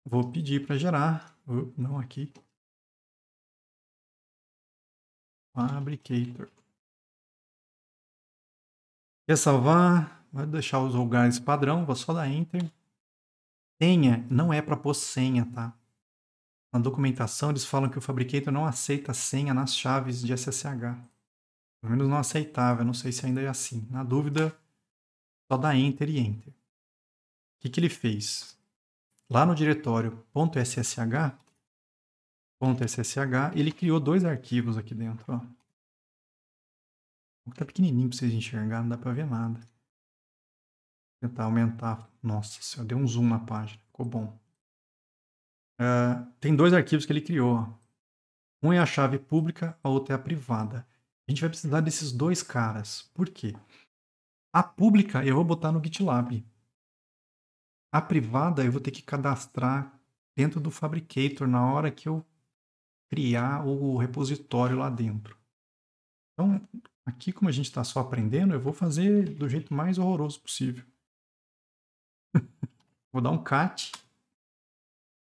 Vou pedir para gerar, não aqui. Fabricator. Quer salvar? Vai deixar os lugares padrão, vou só dar Enter. Senha não é para pôr senha, tá? Na documentação eles falam que o Fabricator não aceita senha nas chaves de SSH. Pelo menos não aceitava, não sei se ainda é assim. Na dúvida, só dá Enter e Enter. O que, que ele fez? lá no diretório.ssh.ssh, .ssh, ele criou dois arquivos aqui dentro. Ó. Tá pequenininho para vocês enxergarem, não dá para ver nada. Vou tentar aumentar. Nossa senhora, deu um zoom na página, ficou bom. Uh, tem dois arquivos que ele criou. Um é a chave pública, a outra é a privada. A gente vai precisar desses dois caras. Por quê? A pública eu vou botar no GitLab. A privada eu vou ter que cadastrar dentro do Fabricator na hora que eu criar o repositório lá dentro. Então, aqui como a gente está só aprendendo, eu vou fazer do jeito mais horroroso possível. vou dar um cat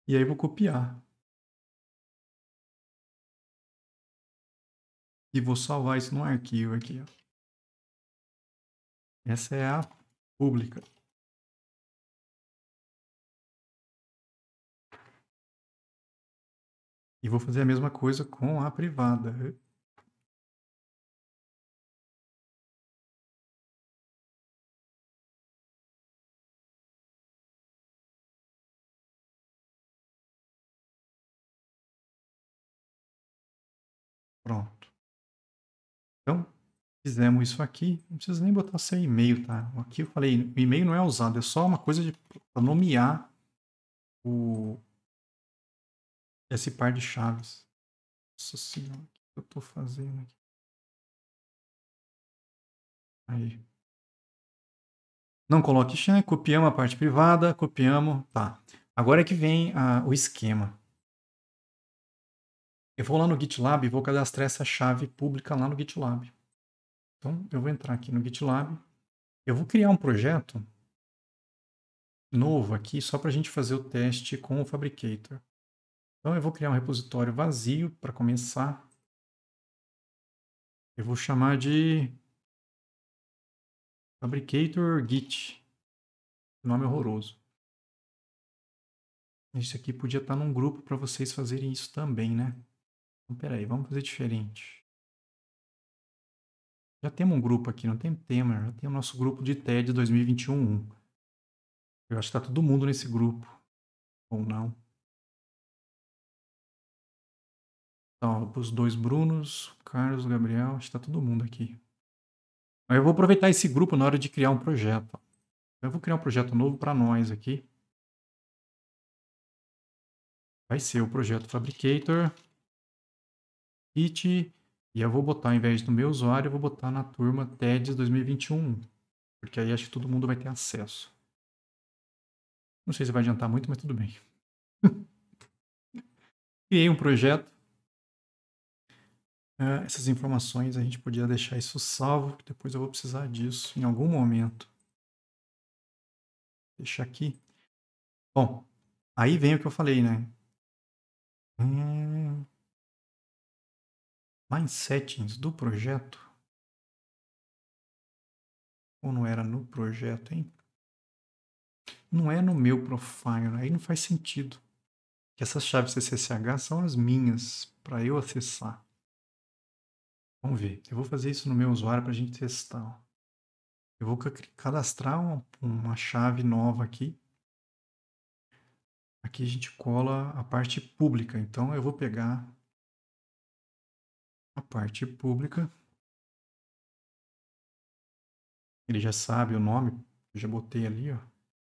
e aí vou copiar. E vou salvar isso num arquivo aqui. Ó. Essa é a pública. E vou fazer a mesma coisa com a privada. Pronto. Então, fizemos isso aqui. Não precisa nem botar seu e-mail, tá? Aqui eu falei, o e-mail não é usado, é só uma coisa para nomear o, esse par de chaves. Nossa senhora, o que eu tô fazendo aqui? Aí. Não coloque chã, copiamos a parte privada, copiamos, tá. Agora é que vem a, o esquema. Eu vou lá no GitLab e vou cadastrar essa chave pública lá no GitLab. Então, eu vou entrar aqui no GitLab. Eu vou criar um projeto novo aqui, só para a gente fazer o teste com o Fabricator. Então eu vou criar um repositório vazio para começar. Eu vou chamar de Fabricator Git. Nome horroroso. Isso aqui podia estar tá num grupo para vocês fazerem isso também, né? Então, peraí, vamos fazer diferente. Já temos um grupo aqui, não tem tema. Já tem o nosso grupo de TED 2021. Eu acho que está todo mundo nesse grupo. Ou não. Então, os dois Brunos, Carlos, Gabriel, está todo mundo aqui. Eu vou aproveitar esse grupo na hora de criar um projeto. Eu vou criar um projeto novo para nós aqui. Vai ser o projeto Fabricator, Kit, e eu vou botar, ao invés do meu usuário, eu vou botar na turma TEDs 2021, porque aí acho que todo mundo vai ter acesso. Não sei se vai adiantar muito, mas tudo bem. Criei um projeto é, essas informações, a gente podia deixar isso salvo, que depois eu vou precisar disso em algum momento. Deixa aqui. Bom, aí vem o que eu falei, né? Hum... settings do projeto. Ou não era no projeto, hein? Não é no meu profile, né? aí não faz sentido. Que essas chaves CCCH são as minhas para eu acessar. Vamos ver. Eu vou fazer isso no meu usuário para a gente testar. Eu vou cadastrar uma, uma chave nova aqui. Aqui a gente cola a parte pública. Então eu vou pegar a parte pública. Ele já sabe o nome, eu já botei ali, ó.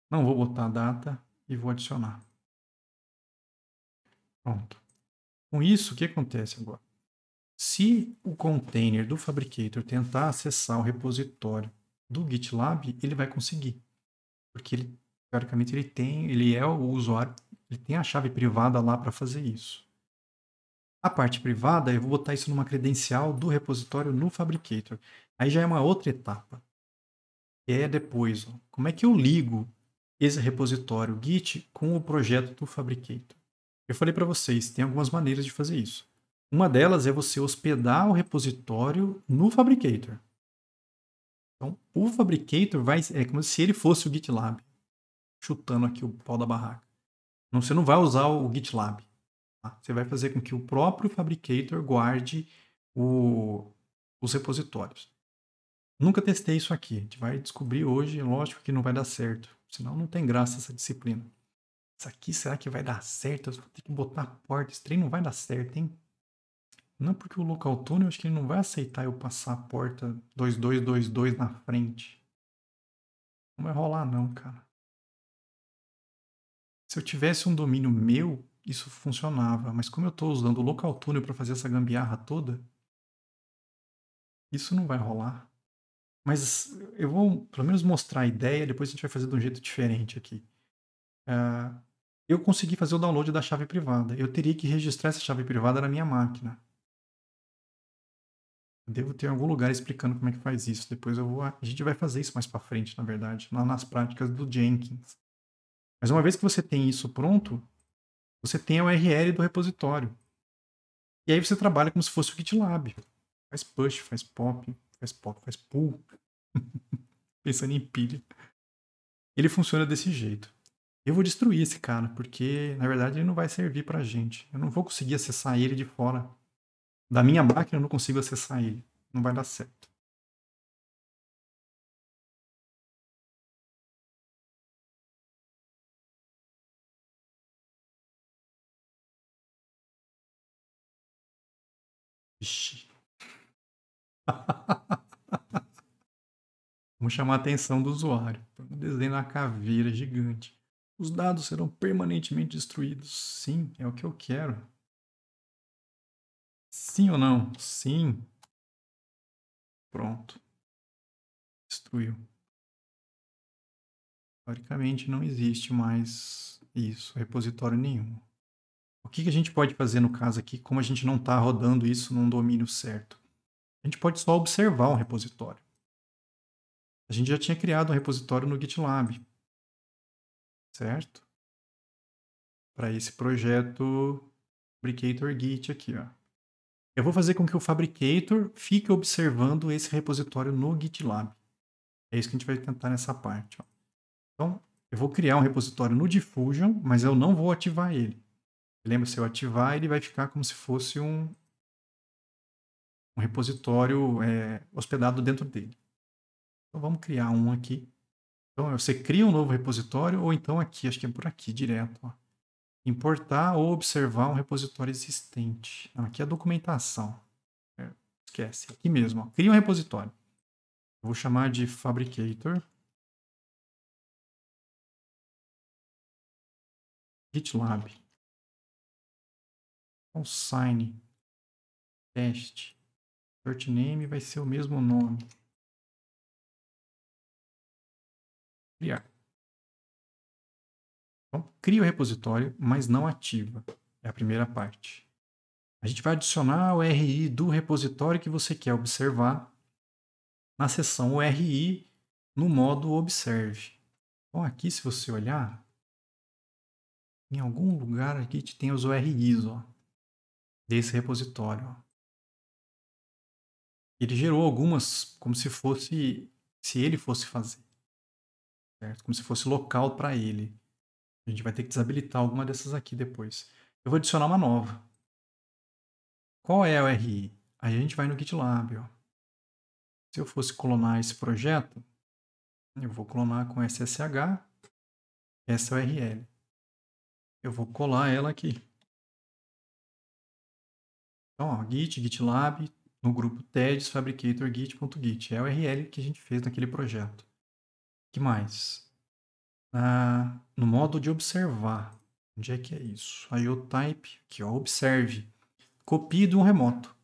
Não vou botar a data e vou adicionar. Pronto. Com isso, o que acontece agora? Se o container do Fabricator tentar acessar o repositório do GitLab, ele vai conseguir. Porque ele, teoricamente, ele tem, ele é o usuário, ele tem a chave privada lá para fazer isso. A parte privada, eu vou botar isso numa credencial do repositório no Fabricator. Aí já é uma outra etapa. é depois, ó, como é que eu ligo esse repositório Git com o projeto do Fabricator? Eu falei para vocês, tem algumas maneiras de fazer isso. Uma delas é você hospedar o repositório no Fabricator. Então, o Fabricator vai, é como se ele fosse o GitLab, chutando aqui o pau da barraca. Não, você não vai usar o GitLab. Tá? Você vai fazer com que o próprio Fabricator guarde o, os repositórios. Nunca testei isso aqui. A gente vai descobrir hoje, é lógico que não vai dar certo. Senão não tem graça essa disciplina. Isso aqui será que vai dar certo? Eu vou ter que botar a porta. Esse trem não vai dar certo, hein? Não, porque o local túnel, acho que ele não vai aceitar eu passar a porta 2222 na frente. Não vai rolar não, cara. Se eu tivesse um domínio meu, isso funcionava, mas como eu estou usando o local túnel para fazer essa gambiarra toda, isso não vai rolar. Mas eu vou pelo menos mostrar a ideia, depois a gente vai fazer de um jeito diferente aqui. Uh, eu consegui fazer o download da chave privada. Eu teria que registrar essa chave privada na minha máquina. Devo ter algum lugar explicando como é que faz isso. Depois eu vou. A gente vai fazer isso mais para frente, na verdade, lá nas práticas do Jenkins. Mas uma vez que você tem isso pronto, você tem a URL do repositório. E aí você trabalha como se fosse o GitLab. Faz push, faz pop, faz pop, faz pull. Pensando em pilha. Ele funciona desse jeito. Eu vou destruir esse cara, porque na verdade ele não vai servir pra gente. Eu não vou conseguir acessar ele de fora da minha máquina eu não consigo acessar ele. Não vai dar certo. Ixi. Vamos chamar a atenção do usuário um desenho na caveira gigante. Os dados serão permanentemente destruídos. Sim, é o que eu quero. Sim ou não? Sim. Pronto. Destruiu. Teoricamente não existe mais isso, repositório nenhum. O que, que a gente pode fazer no caso aqui, como a gente não está rodando isso num domínio certo? A gente pode só observar um repositório. A gente já tinha criado um repositório no GitLab, certo? Para esse projeto Bricator Git aqui, ó. Eu vou fazer com que o Fabricator fique observando esse repositório no GitLab. É isso que a gente vai tentar nessa parte. Ó. Então, eu vou criar um repositório no Diffusion, mas eu não vou ativar ele. Lembra, se eu ativar, ele vai ficar como se fosse um, um repositório é, hospedado dentro dele. Então, vamos criar um aqui. Então, você cria um novo repositório, ou então aqui, acho que é por aqui, direto. Ó. Importar ou observar um repositório existente. Não, aqui é a documentação. É, esquece. Aqui mesmo. Ó. Cria um repositório. Eu vou chamar de fabricator. GitLab. Consign. Então, Teste. Short name vai ser o mesmo nome. Criar. Então, cria o repositório, mas não ativa. É a primeira parte. A gente vai adicionar o RI do repositório que você quer observar na seção URI no modo Observe. Então, aqui, se você olhar, em algum lugar aqui tem os URIs ó, desse repositório. Ó. Ele gerou algumas como se fosse, se ele fosse fazer, certo? como se fosse local para ele. A gente vai ter que desabilitar alguma dessas aqui depois. Eu vou adicionar uma nova. Qual é o RI? Aí a gente vai no GitLab. Ó. Se eu fosse clonar esse projeto, eu vou clonar com SSH, essa URL. Eu vou colar ela aqui. Então, ó, git, gitlab, no grupo TEDs, fabricator, git.git. É a URL que a gente fez naquele projeto. que mais? no modo de observar. Onde é que é isso? Aí o type, que observe, copie de um remoto.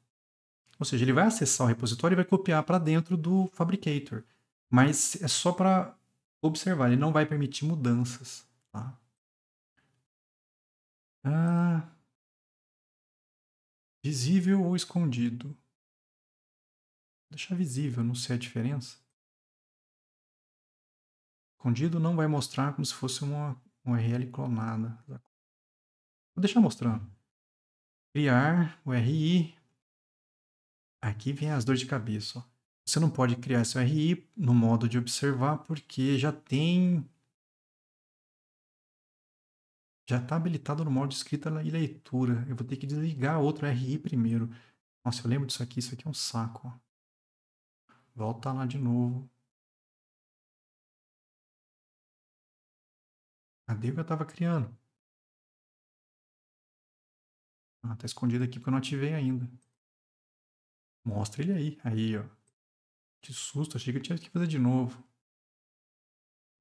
Ou seja, ele vai acessar o repositório e vai copiar para dentro do Fabricator. Mas é só para observar, ele não vai permitir mudanças. Tá? Ah, visível ou escondido? Vou deixar visível, não sei a diferença escondido não vai mostrar como se fosse uma URL clonada. Vou deixar mostrando. Criar URI. Aqui vem as dores de cabeça. Você não pode criar esse URI no modo de observar porque já tem já está habilitado no modo de escrita e leitura. Eu vou ter que desligar outro RI primeiro. Nossa, eu lembro disso aqui, isso aqui é um saco. Volta lá de novo. Cadê que eu estava criando? Ah, tá escondido aqui porque eu não ativei ainda. Mostra ele aí. Aí, ó. Que susto, achei que eu tinha que fazer de novo.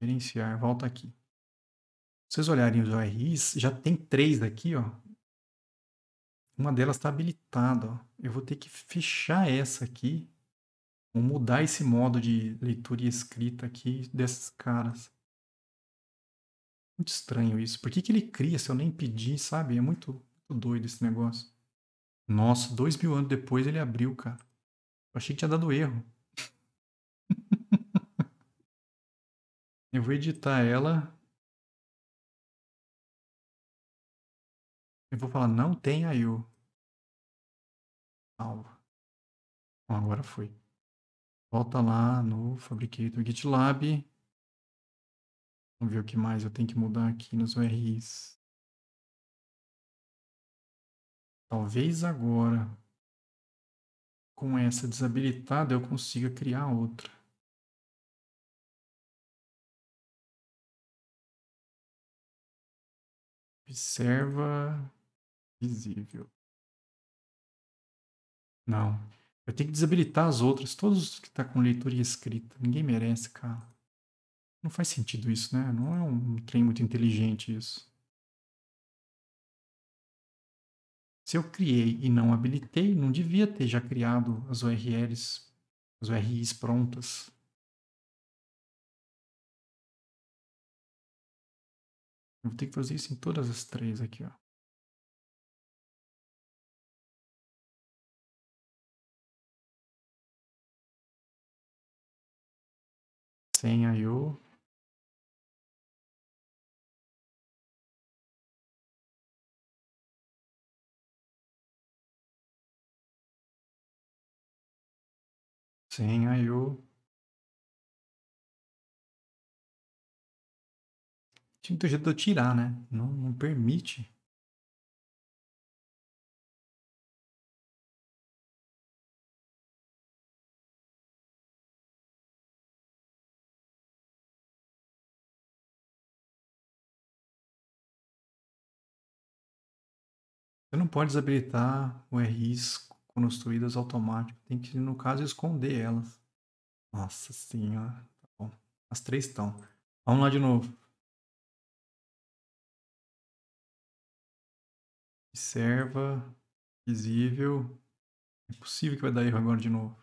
Gerenciar, volta aqui. Se vocês olharem os ORIs, já tem três daqui, ó. Uma delas está habilitada, ó. Eu vou ter que fechar essa aqui. Vou mudar esse modo de leitura e escrita aqui desses caras. Muito estranho isso. Por que, que ele cria se eu nem pedi, sabe? É muito, muito doido esse negócio. Nossa, dois mil anos depois ele abriu, cara. Eu achei que tinha dado erro. eu vou editar ela. Eu vou falar, não tem aí o Salvo. Bom, agora foi. Volta lá no Fabricator GitLab. Vamos ver o que mais eu tenho que mudar aqui nos URIs. Talvez agora, com essa desabilitada, eu consiga criar outra. Observa visível. Não. Eu tenho que desabilitar as outras, todos que estão tá com leitura e escrita. Ninguém merece, cara. Não faz sentido isso, né? Não é um trem muito inteligente isso. Se eu criei e não habilitei, não devia ter já criado as URLs, as URIs prontas. Eu vou ter que fazer isso em todas as três aqui, ó. Sem IO. Sim, aí o Tinha que ter jeito de tirar, né? Não, não permite. Você não pode desabilitar o RIs construídas automaticamente Tem que, no caso, esconder elas. Nossa senhora. Tá bom. As três estão. Vamos lá de novo. Observa. Visível. É possível que vai dar erro agora de novo.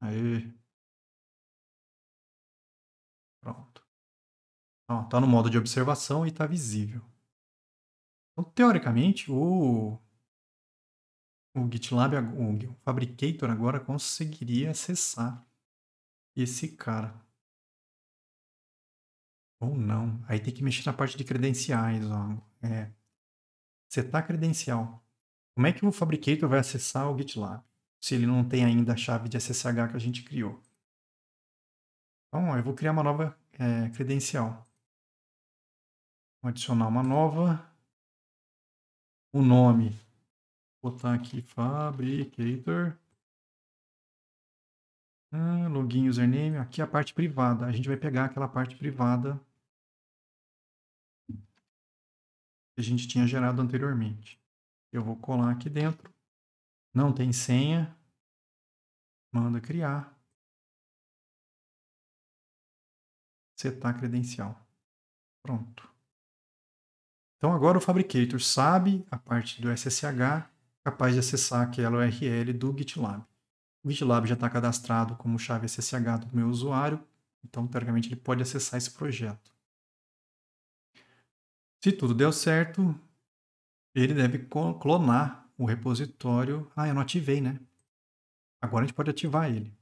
Aí. Pronto. tá no modo de observação e tá visível. Então, teoricamente, o o GitLab, o Fabricator agora conseguiria acessar esse cara. Ou não. Aí tem que mexer na parte de credenciais. Ó. É. Setar credencial. Como é que o Fabricator vai acessar o GitLab? Se ele não tem ainda a chave de SSH que a gente criou. Então, ó, eu vou criar uma nova é, credencial. Vou adicionar uma nova. O nome botar aqui Fabricator. Ah, login username. Aqui é a parte privada. A gente vai pegar aquela parte privada que a gente tinha gerado anteriormente. Eu vou colar aqui dentro. Não tem senha. Manda criar. Setar credencial. Pronto. Então agora o Fabricator sabe a parte do SSH capaz de acessar aquela URL do GitLab. O GitLab já está cadastrado como chave SSH do meu usuário, então, teoricamente, ele pode acessar esse projeto. Se tudo deu certo, ele deve clonar o repositório. Ah, eu não ativei, né? Agora a gente pode ativar ele.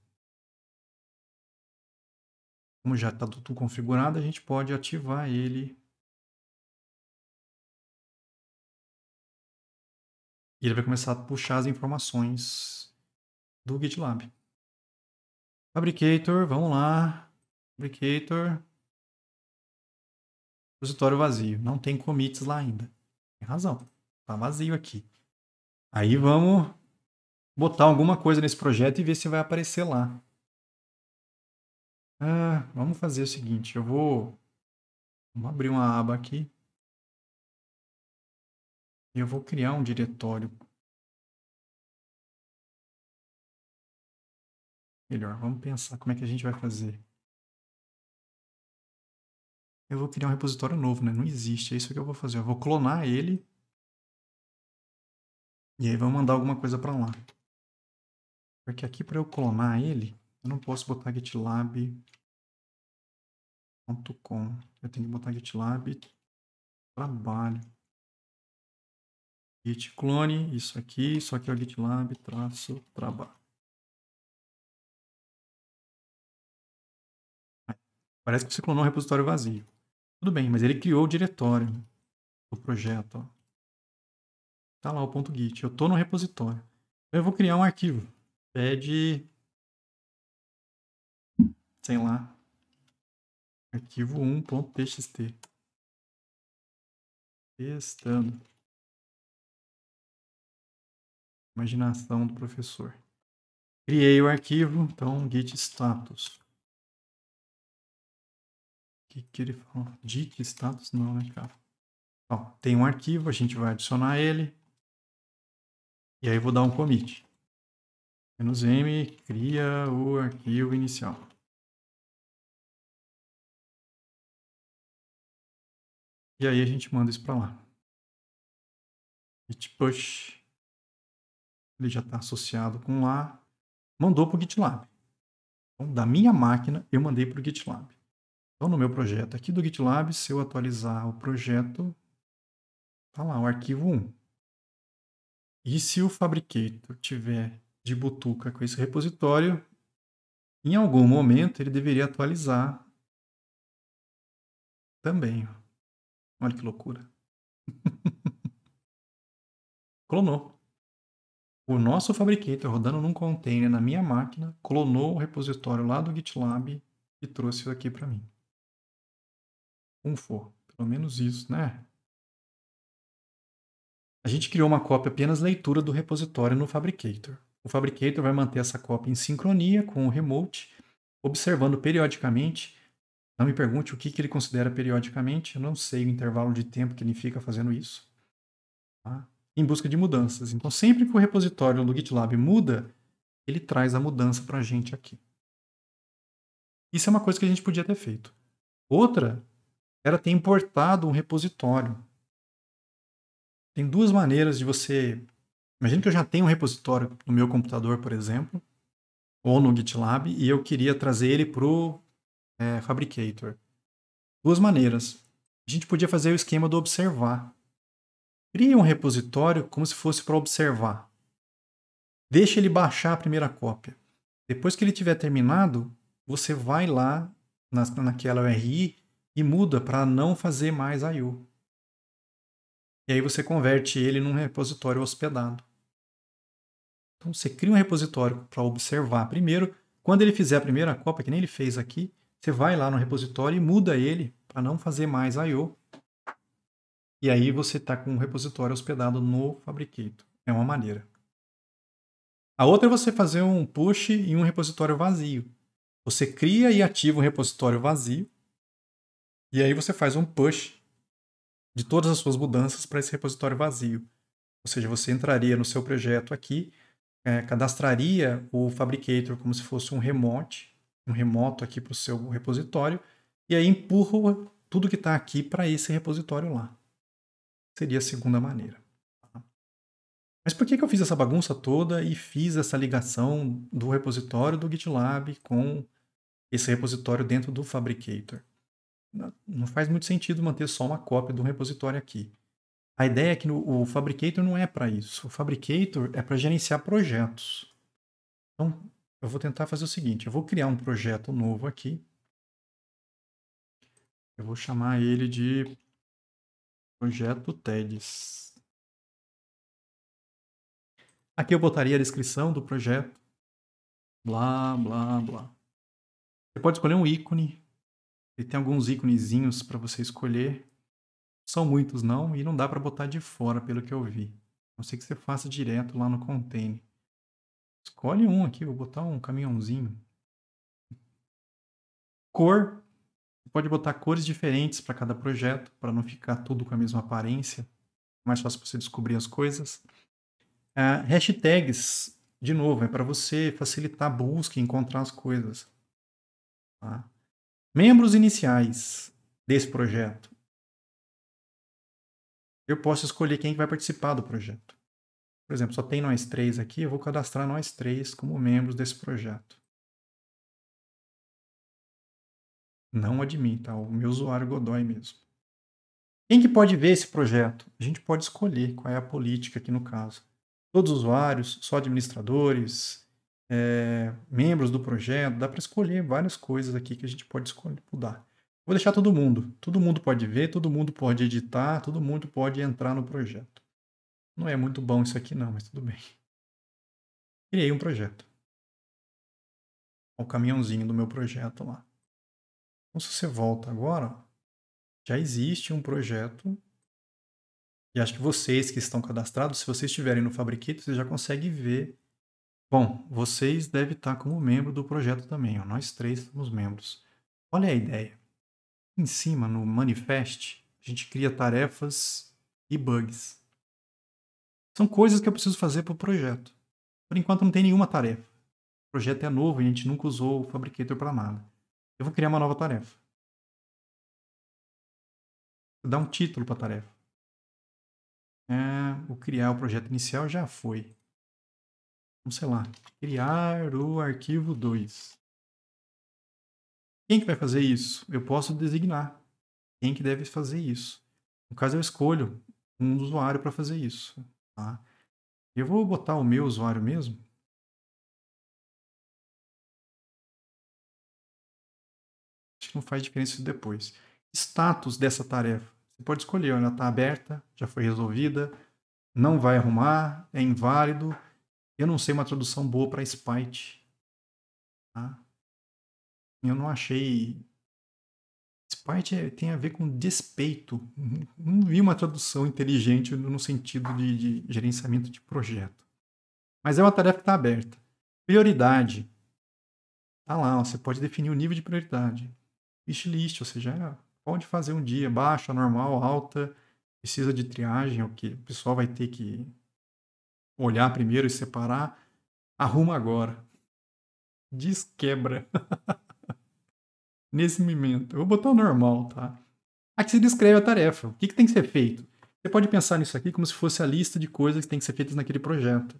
Como já está tudo configurado, a gente pode ativar ele E ele vai começar a puxar as informações do GitLab. Fabricator, vamos lá. Fabricator. Repositório vazio. Não tem commits lá ainda. Tem razão. Tá vazio aqui. Aí vamos botar alguma coisa nesse projeto e ver se vai aparecer lá. Ah, vamos fazer o seguinte, eu vou, vou abrir uma aba aqui. E eu vou criar um diretório. Melhor, vamos pensar como é que a gente vai fazer. Eu vou criar um repositório novo, né? Não existe, é isso que eu vou fazer. Eu vou clonar ele. E aí vamos mandar alguma coisa para lá. Porque aqui para eu clonar ele, eu não posso botar gitlab.com. Eu tenho que botar gitlab trabalho git clone, isso aqui, isso aqui é o GitLab, traço, trabalho. Parece que você clonou um repositório vazio. Tudo bem, mas ele criou o diretório do projeto. Está Tá lá o ponto .git. Eu estou no repositório. Então, eu vou criar um arquivo. Pede... Sei lá. Arquivo 1.txt. Testando imaginação do professor. Criei o arquivo, então git status. O que, que ele falou? Git status não, né, cara? Ó, tem um arquivo, a gente vai adicionar ele. E aí vou dar um commit. Menos M cria o arquivo inicial. E aí a gente manda isso para lá. Git push ele já está associado com lá, mandou para o GitLab. Então, da minha máquina, eu mandei para o GitLab. Então, no meu projeto aqui do GitLab, se eu atualizar o projeto, está lá o arquivo 1. E se o Fabricator tiver de butuca com esse repositório, em algum momento ele deveria atualizar também. Olha que loucura. Clonou o nosso Fabricator rodando num container na minha máquina, clonou o repositório lá do GitLab e trouxe aqui para mim. Um for, pelo menos isso, né? A gente criou uma cópia apenas leitura do repositório no Fabricator. O Fabricator vai manter essa cópia em sincronia com o remote, observando periodicamente. Não me pergunte o que, que ele considera periodicamente, eu não sei o intervalo de tempo que ele fica fazendo isso. Tá? em busca de mudanças. Então, sempre que o repositório do GitLab muda, ele traz a mudança para a gente aqui. Isso é uma coisa que a gente podia ter feito. Outra era ter importado um repositório. Tem duas maneiras de você. Imagina que eu já tenho um repositório no meu computador, por exemplo, ou no GitLab, e eu queria trazer ele para o é, eh, Fabricator. Duas maneiras. A gente podia fazer o esquema do observar. Crie um repositório como se fosse para observar. Deixe ele baixar a primeira cópia. Depois que ele tiver terminado, você vai lá na, naquela URI e muda para não fazer mais I/O. E aí você converte ele num repositório hospedado. Então você cria um repositório para observar primeiro. Quando ele fizer a primeira cópia, que nem ele fez aqui, você vai lá no repositório e muda ele para não fazer mais I/O e aí você está com o um repositório hospedado no Fabricator. É uma maneira. A outra é você fazer um push em um repositório vazio. Você cria e ativa um repositório vazio. E aí você faz um push de todas as suas mudanças para esse repositório vazio. Ou seja, você entraria no seu projeto aqui, é, cadastraria o Fabricator como se fosse um remote, um remoto aqui para o seu repositório, e aí empurra tudo que está aqui para esse repositório lá seria a segunda maneira. Mas por que, eu fiz essa bagunça toda e fiz essa ligação do repositório do GitLab com esse repositório dentro do Fabricator? Não faz muito sentido manter só uma cópia do repositório aqui. A ideia é que o Fabricator não é para isso. O Fabricator é para gerenciar projetos. Então, eu vou tentar fazer o seguinte: eu vou criar um projeto novo aqui. Eu vou chamar ele de Projeto TEDs. Aqui eu botaria a descrição do projeto. Blá, blá, blá. Você pode escolher um ícone. Ele tem alguns íconezinhos para você escolher. São muitos não e não dá para botar de fora, pelo que eu vi. A não ser que você faça direto lá no container. Escolhe um aqui, vou botar um caminhãozinho. Cor, pode botar cores diferentes para cada projeto, para não ficar tudo com a mesma aparência. É mais fácil para você descobrir as coisas. Uh, hashtags, de novo, é para você facilitar a busca e encontrar as coisas. Tá? Membros iniciais desse projeto. Eu posso escolher quem é vai participar do projeto. Por exemplo, só tem nós três aqui, eu vou cadastrar nós três como membros desse projeto. Não admin, tá? O meu usuário Godoy mesmo. Quem que pode ver esse projeto? A gente pode escolher qual é a política aqui no caso. Todos os usuários, só administradores, é, membros do projeto, dá para escolher várias coisas aqui que a gente pode escolher mudar. Vou deixar todo mundo. Todo mundo pode ver, todo mundo pode editar, todo mundo pode entrar no projeto. Não é muito bom isso aqui não, mas tudo bem. Criei um projeto. O caminhãozinho do meu projeto lá. Então, se você volta agora, já existe um projeto. E acho que vocês que estão cadastrados, se vocês estiverem no Fabricator, você já consegue ver. Bom, vocês devem estar como membro do projeto também. Ó. Nós três somos membros. Olha a ideia. Em cima, no manifest, a gente cria tarefas e bugs. São coisas que eu preciso fazer para o projeto. Por enquanto não tem nenhuma tarefa. O projeto é novo e a gente nunca usou o Fabricator para nada. Eu vou criar uma nova tarefa. Dá um título para a tarefa. É, o criar o projeto inicial já foi. Vamos, sei lá, criar o arquivo 2. Quem que vai fazer isso? Eu posso designar quem que deve fazer isso. No caso, eu escolho um usuário para fazer isso. Tá? Eu vou botar o meu usuário mesmo, não faz diferença depois. Status dessa tarefa. Você pode escolher, Ela está aberta, já foi resolvida, não vai arrumar, é inválido. Eu não sei uma tradução boa para Spite. Tá? Eu não achei. Spite é, tem a ver com despeito. Não vi uma tradução inteligente no sentido de, de gerenciamento de projeto. Mas é uma tarefa que está aberta. Prioridade. Tá lá, ó, você pode definir o nível de prioridade wishlist, ou seja, ah, pode fazer um dia baixa, normal, alta, precisa de triagem, é o que o pessoal vai ter que olhar primeiro e separar. Arruma agora. Desquebra. Nesse momento. Eu vou botar o normal, tá? Aqui se descreve a tarefa. O que, que tem que ser feito? Você pode pensar nisso aqui como se fosse a lista de coisas que tem que ser feitas naquele projeto.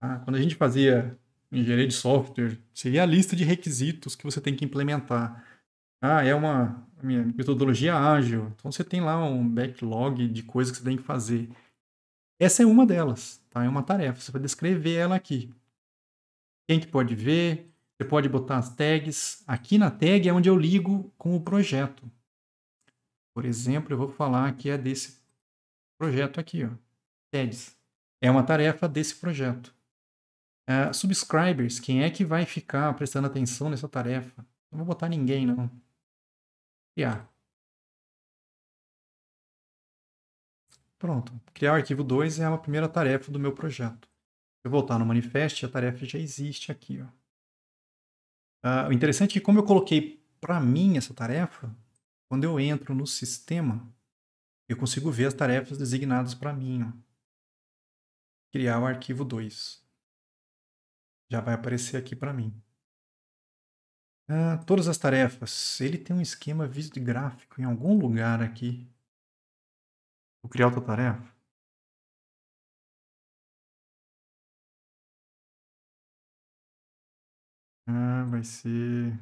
Ah, quando a gente fazia engenharia de software, seria a lista de requisitos que você tem que implementar ah, é uma minha metodologia ágil. Então você tem lá um backlog de coisas que você tem que fazer. Essa é uma delas, tá? É uma tarefa. Você vai descrever ela aqui. Quem que pode ver? Você pode botar as tags. Aqui na tag é onde eu ligo com o projeto. Por exemplo, eu vou falar que é desse projeto aqui, ó. Tags. É uma tarefa desse projeto. Uh, subscribers, quem é que vai ficar prestando atenção nessa tarefa? Não vou botar ninguém, não criar. Pronto, criar o arquivo 2 é a primeira tarefa do meu projeto. Eu voltar no manifest, a tarefa já existe aqui. Ó. Uh, o interessante é que como eu coloquei para mim essa tarefa, quando eu entro no sistema, eu consigo ver as tarefas designadas para mim. Ó. Criar o arquivo 2. Já vai aparecer aqui para mim. Ah, todas as tarefas. Ele tem um esquema visto gráfico em algum lugar aqui. Vou criar outra tarefa. Ah, vai ser.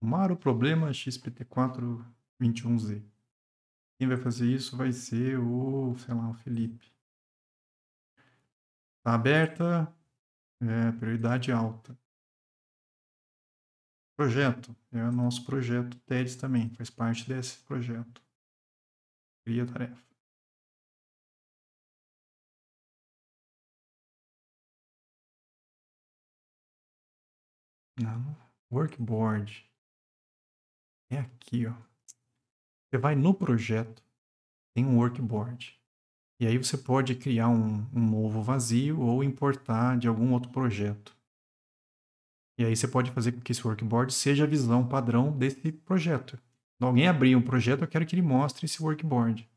Tomar o problema XPT421Z. Quem vai fazer isso vai ser o, sei lá, o Felipe. Está aberta, é, prioridade alta projeto. É o nosso projeto TEDs também, faz parte desse projeto. Cria tarefa. Não, workboard. É aqui, ó. Você vai no projeto, tem um workboard. E aí você pode criar um, um novo vazio ou importar de algum outro projeto. E aí você pode fazer com que esse workboard seja a visão padrão desse projeto. Quando alguém abrir um projeto, eu quero que ele mostre esse workboard.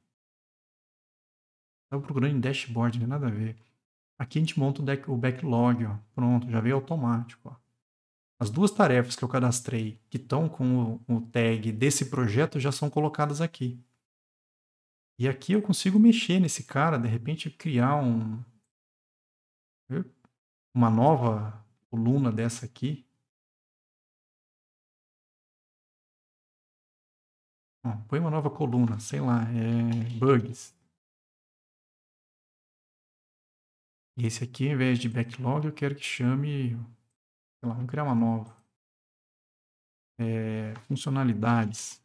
Estava procurando em dashboard, não tem nada a ver. Aqui a gente monta o, backlog, ó. pronto, já veio automático. Ó. As duas tarefas que eu cadastrei, que estão com o, o tag desse projeto, já são colocadas aqui. E aqui eu consigo mexer nesse cara, de repente criar um, uma nova coluna dessa aqui. Ó, põe uma nova coluna, sei lá, é bugs. E esse aqui, ao invés de backlog, eu quero que chame, sei lá, vamos criar uma nova. É, funcionalidades.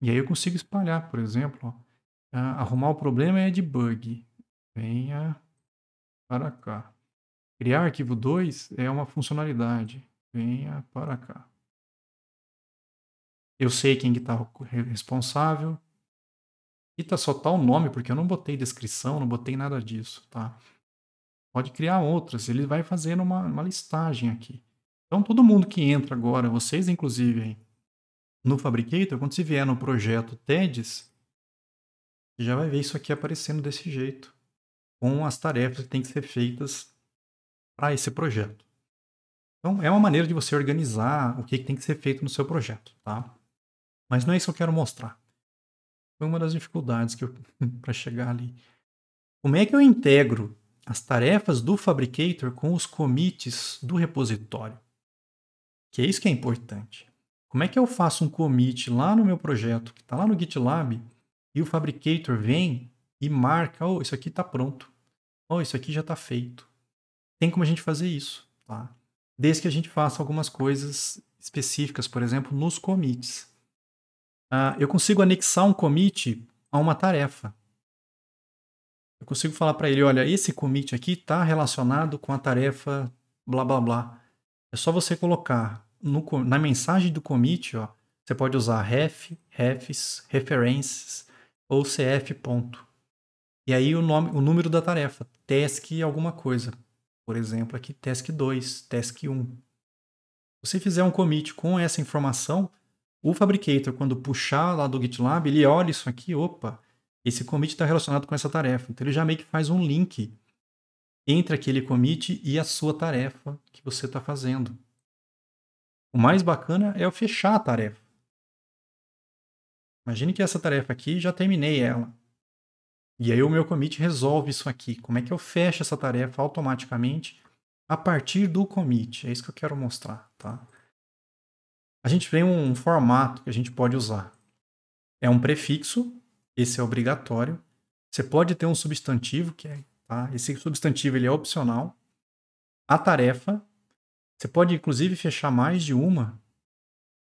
E aí eu consigo espalhar, por exemplo, ó, ah, arrumar o problema é de bug. Venha para cá. Criar arquivo 2 é uma funcionalidade. Venha para cá. Eu sei quem está responsável. tá só tá o nome, porque eu não botei descrição, não botei nada disso, tá? Pode criar outras. Ele vai fazendo uma, uma listagem aqui. Então, todo mundo que entra agora, vocês inclusive, no Fabricator, quando se vier no projeto TEDs, você já vai ver isso aqui aparecendo desse jeito, com as tarefas que têm que ser feitas para esse projeto. Então, é uma maneira de você organizar o que tem que ser feito no seu projeto, tá? Mas não é isso que eu quero mostrar. Foi uma das dificuldades que eu para chegar ali. Como é que eu integro as tarefas do Fabricator com os commits do repositório? Que é isso que é importante. Como é que eu faço um commit lá no meu projeto, que está lá no GitLab, e o fabricator vem e marca, oh, isso aqui está pronto. Oh, isso aqui já está feito. Tem como a gente fazer isso, tá? Desde que a gente faça algumas coisas específicas, por exemplo, nos commits. Uh, eu consigo anexar um commit a uma tarefa. Eu consigo falar para ele, olha, esse commit aqui está relacionado com a tarefa blá blá blá. É só você colocar no, na mensagem do commit, ó, você pode usar ref, refs, references, ou CF ponto. E aí o nome, o número da tarefa, task alguma coisa. Por exemplo, aqui task 2, task 1. Se você fizer um commit com essa informação, o Fabricator, quando puxar lá do GitLab, ele olha isso aqui, opa, esse commit está relacionado com essa tarefa. Então ele já meio que faz um link entre aquele commit e a sua tarefa que você está fazendo. O mais bacana é o fechar a tarefa. Imagine que essa tarefa aqui já terminei hum. ela. E aí o meu commit resolve isso aqui. Como é que eu fecho essa tarefa automaticamente a partir do commit? É isso que eu quero mostrar, tá? A gente tem um formato que a gente pode usar. É um prefixo, esse é obrigatório. Você pode ter um substantivo, que é, tá? Esse substantivo ele é opcional. A tarefa, você pode inclusive fechar mais de uma.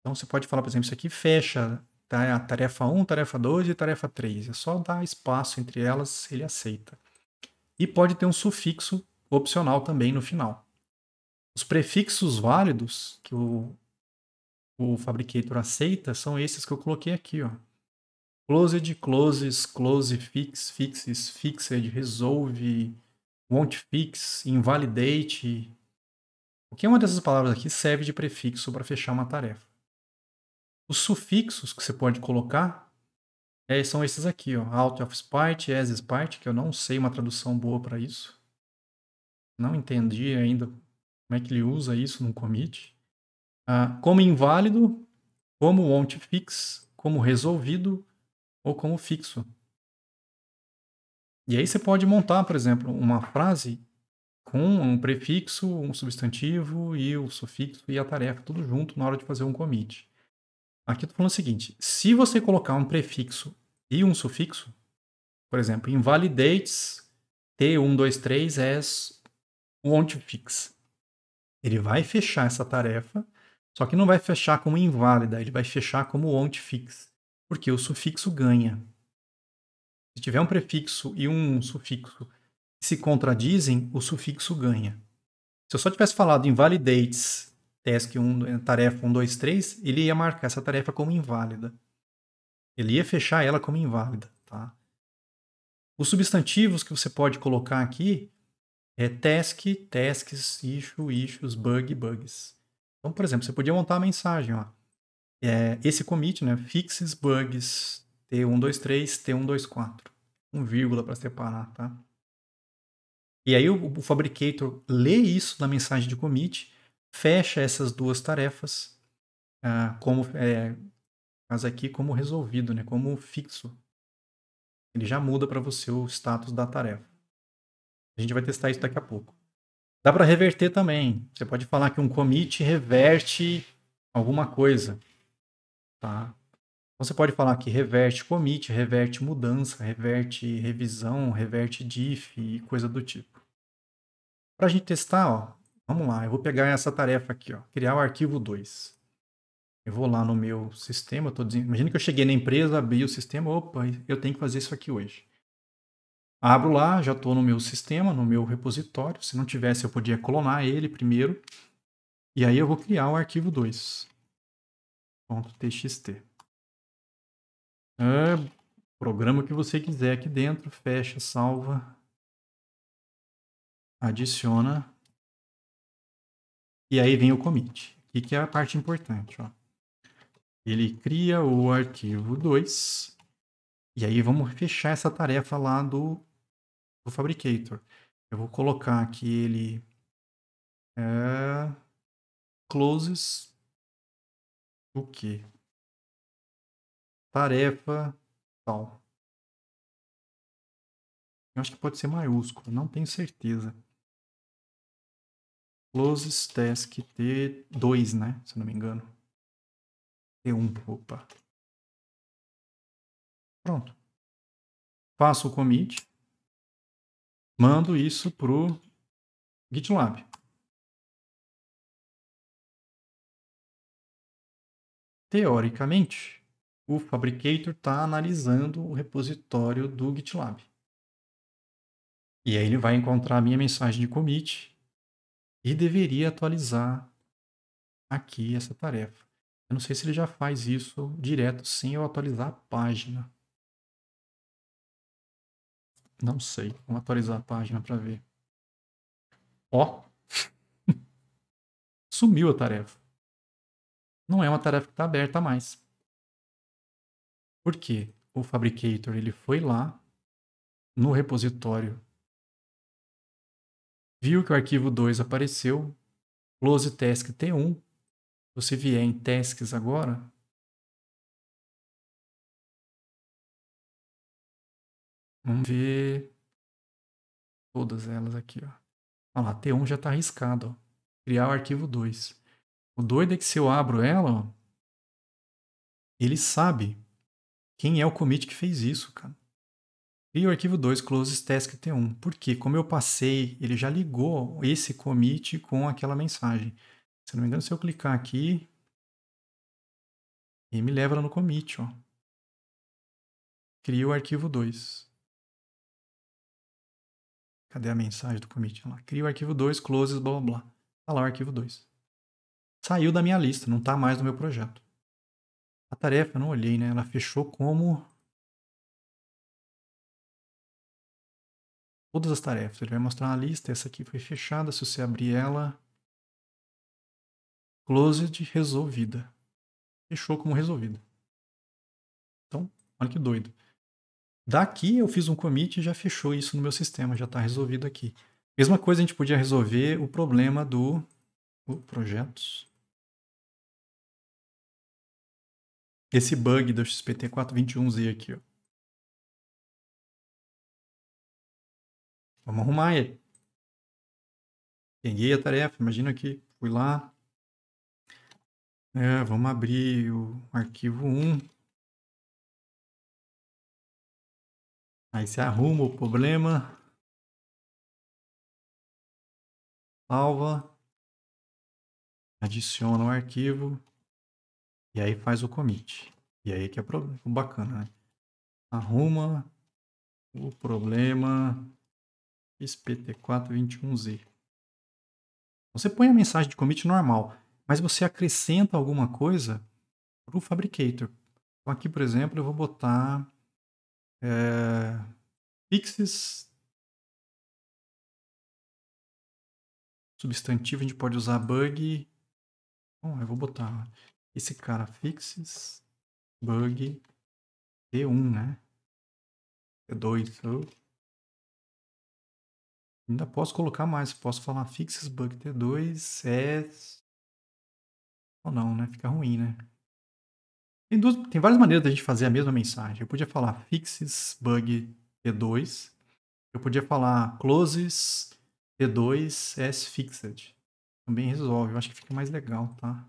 Então você pode falar, por exemplo, isso aqui fecha Tá? É a tarefa 1, tarefa 2 e tarefa 3. É só dar espaço entre elas, ele aceita. E pode ter um sufixo opcional também no final. Os prefixos válidos que o, o Fabricator aceita são esses que eu coloquei aqui. Ó. Closed, closes, close fix, fixes, fixed, resolve, won't fix, invalidate. Qualquer uma dessas palavras aqui serve de prefixo para fechar uma tarefa. Os sufixos que você pode colocar é, são esses aqui, ó, out of spite, as spite, que eu não sei uma tradução boa para isso. Não entendi ainda como é que ele usa isso num commit. Ah, como inválido, como ontfix, fix, como resolvido ou como fixo. E aí você pode montar, por exemplo, uma frase com um prefixo, um substantivo e o sufixo e a tarefa, tudo junto na hora de fazer um commit. Aqui eu falando o seguinte: se você colocar um prefixo e um sufixo, por exemplo, invalidates T123 as fix, ele vai fechar essa tarefa, só que não vai fechar como inválida, ele vai fechar como fix, porque o sufixo ganha. Se tiver um prefixo e um sufixo que se contradizem, o sufixo ganha. Se eu só tivesse falado invalidates task 1, tarefa 1, 2, 3, ele ia marcar essa tarefa como inválida. Ele ia fechar ela como inválida, tá? Os substantivos que você pode colocar aqui é task, tasks, issue, issues, bug, bugs. Então, por exemplo, você podia montar a mensagem, ó. É, esse commit, né? Fixes bugs T123, T124. 1 um vírgula para separar, tá? E aí o, o fabricator lê isso na mensagem de commit fecha essas duas tarefas ah, como é, mas aqui como resolvido, né? Como fixo. Ele já muda para você o status da tarefa. A gente vai testar isso daqui a pouco. Dá para reverter também. Você pode falar que um commit reverte alguma coisa, tá? você pode falar que reverte commit, reverte mudança, reverte revisão, reverte diff e coisa do tipo. Para a gente testar, ó, Vamos lá, eu vou pegar essa tarefa aqui, ó, criar o arquivo 2. Eu vou lá no meu sistema, eu dizendo, imagina que eu cheguei na empresa, abri o sistema, opa, eu tenho que fazer isso aqui hoje. Abro lá, já estou no meu sistema, no meu repositório. Se não tivesse, eu podia clonar ele primeiro. E aí eu vou criar o arquivo 2.txt. É, ah, programa o que você quiser aqui dentro, fecha, salva, adiciona e aí vem o commit. O que é a parte importante? Ó. Ele cria o arquivo 2. E aí vamos fechar essa tarefa lá do, do Fabricator. Eu vou colocar aqui ele é, closes o que? Tarefa tal. Eu acho que pode ser maiúsculo, não tenho certeza. Closes task T2, né? Se eu não me engano. T1, opa. Pronto. Faço o commit. Mando isso pro GitLab. Teoricamente, o Fabricator está analisando o repositório do GitLab. E aí ele vai encontrar a minha mensagem de commit e deveria atualizar aqui essa tarefa. Eu não sei se ele já faz isso direto sem eu atualizar a página. Não sei. Vamos atualizar a página para ver. Ó. Sumiu a tarefa. Não é uma tarefa que está aberta mais. Por quê? O Fabricator ele foi lá no repositório viu que o arquivo 2 apareceu, close task T1. Você vier em tasks agora, Vamos ver todas elas aqui, ó. Olha lá, T1 já está arriscado, ó. Criar o arquivo 2. O doido é que se eu abro ela, ó, ele sabe quem é o commit que fez isso, cara. Crio o arquivo 2 closes task T1, porque como eu passei, ele já ligou esse commit com aquela mensagem. Se não me engano, se eu clicar aqui, e me leva no commit, ó. Crio o arquivo 2. Cadê a mensagem do commit? lá. Crio o arquivo 2, closes, blá blá blá. Tá lá o arquivo 2. Saiu da minha lista, não está mais no meu projeto. A tarefa, eu não olhei, né? Ela fechou como todas as tarefas. Ele vai mostrar uma lista, essa aqui foi fechada, se você abrir ela, closed resolvida. Fechou como resolvida. Então, olha que doido. Daqui eu fiz um commit e já fechou isso no meu sistema, já está resolvido aqui. Mesma coisa, a gente podia resolver o problema do o projetos. Esse bug do XPT 421Z aqui, ó. Vamos arrumar ele. Peguei a tarefa, imagina que fui lá. É, vamos abrir o arquivo 1. Aí você arruma o problema. Salva. Adiciona o arquivo. E aí faz o commit. E aí que é o bacana, né? Arruma o problema XPT421Z. Você põe a mensagem de commit normal, mas você acrescenta alguma coisa para o Fabricator. Então aqui, por exemplo, eu vou botar é, eh, fixes substantivo, a gente pode usar bug. Bom, eu vou botar esse cara fixes bug e 1 né? e 2 Ainda posso colocar mais, posso falar fixes bug T2 é ou não, né? Fica ruim, né? Tem, duas, tem várias maneiras da gente fazer a mesma mensagem. Eu podia falar fixes bug T2, eu podia falar closes T2 as fixed. Também resolve, eu acho que fica mais legal, tá?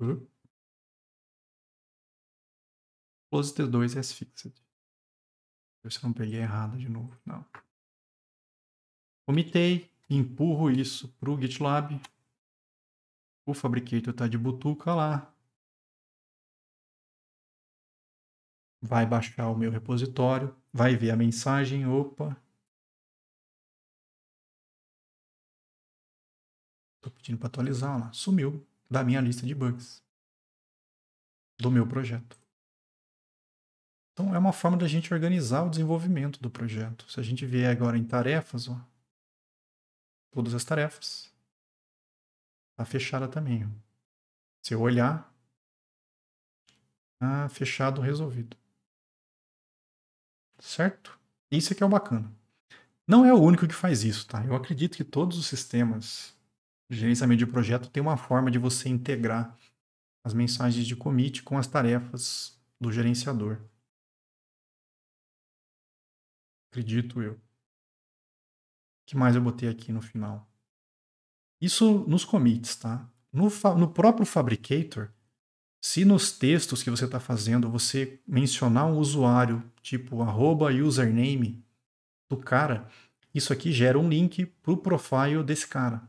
Uhum. Close T2 as é fixed. Se eu não peguei errado de novo, não. Comitei, empurro isso para o GitLab. O Fabricator está de butuca lá. Vai baixar o meu repositório, vai ver a mensagem, opa. Estou pedindo para atualizar lá, sumiu da minha lista de bugs do meu projeto. Então, é uma forma da gente organizar o desenvolvimento do projeto. Se a gente vier agora em tarefas, ó, todas as tarefas, está fechada também. Ó. Se eu olhar, está fechado, resolvido. Certo? Isso aqui é, é o bacana. Não é o único que faz isso, tá? Eu acredito que todos os sistemas de gerenciamento de projeto têm uma forma de você integrar as mensagens de commit com as tarefas do gerenciador acredito eu. O que mais eu botei aqui no final? Isso nos commits, tá? No, no próprio Fabricator, se nos textos que você está fazendo você mencionar um usuário, tipo arroba username do cara, isso aqui gera um link para o profile desse cara.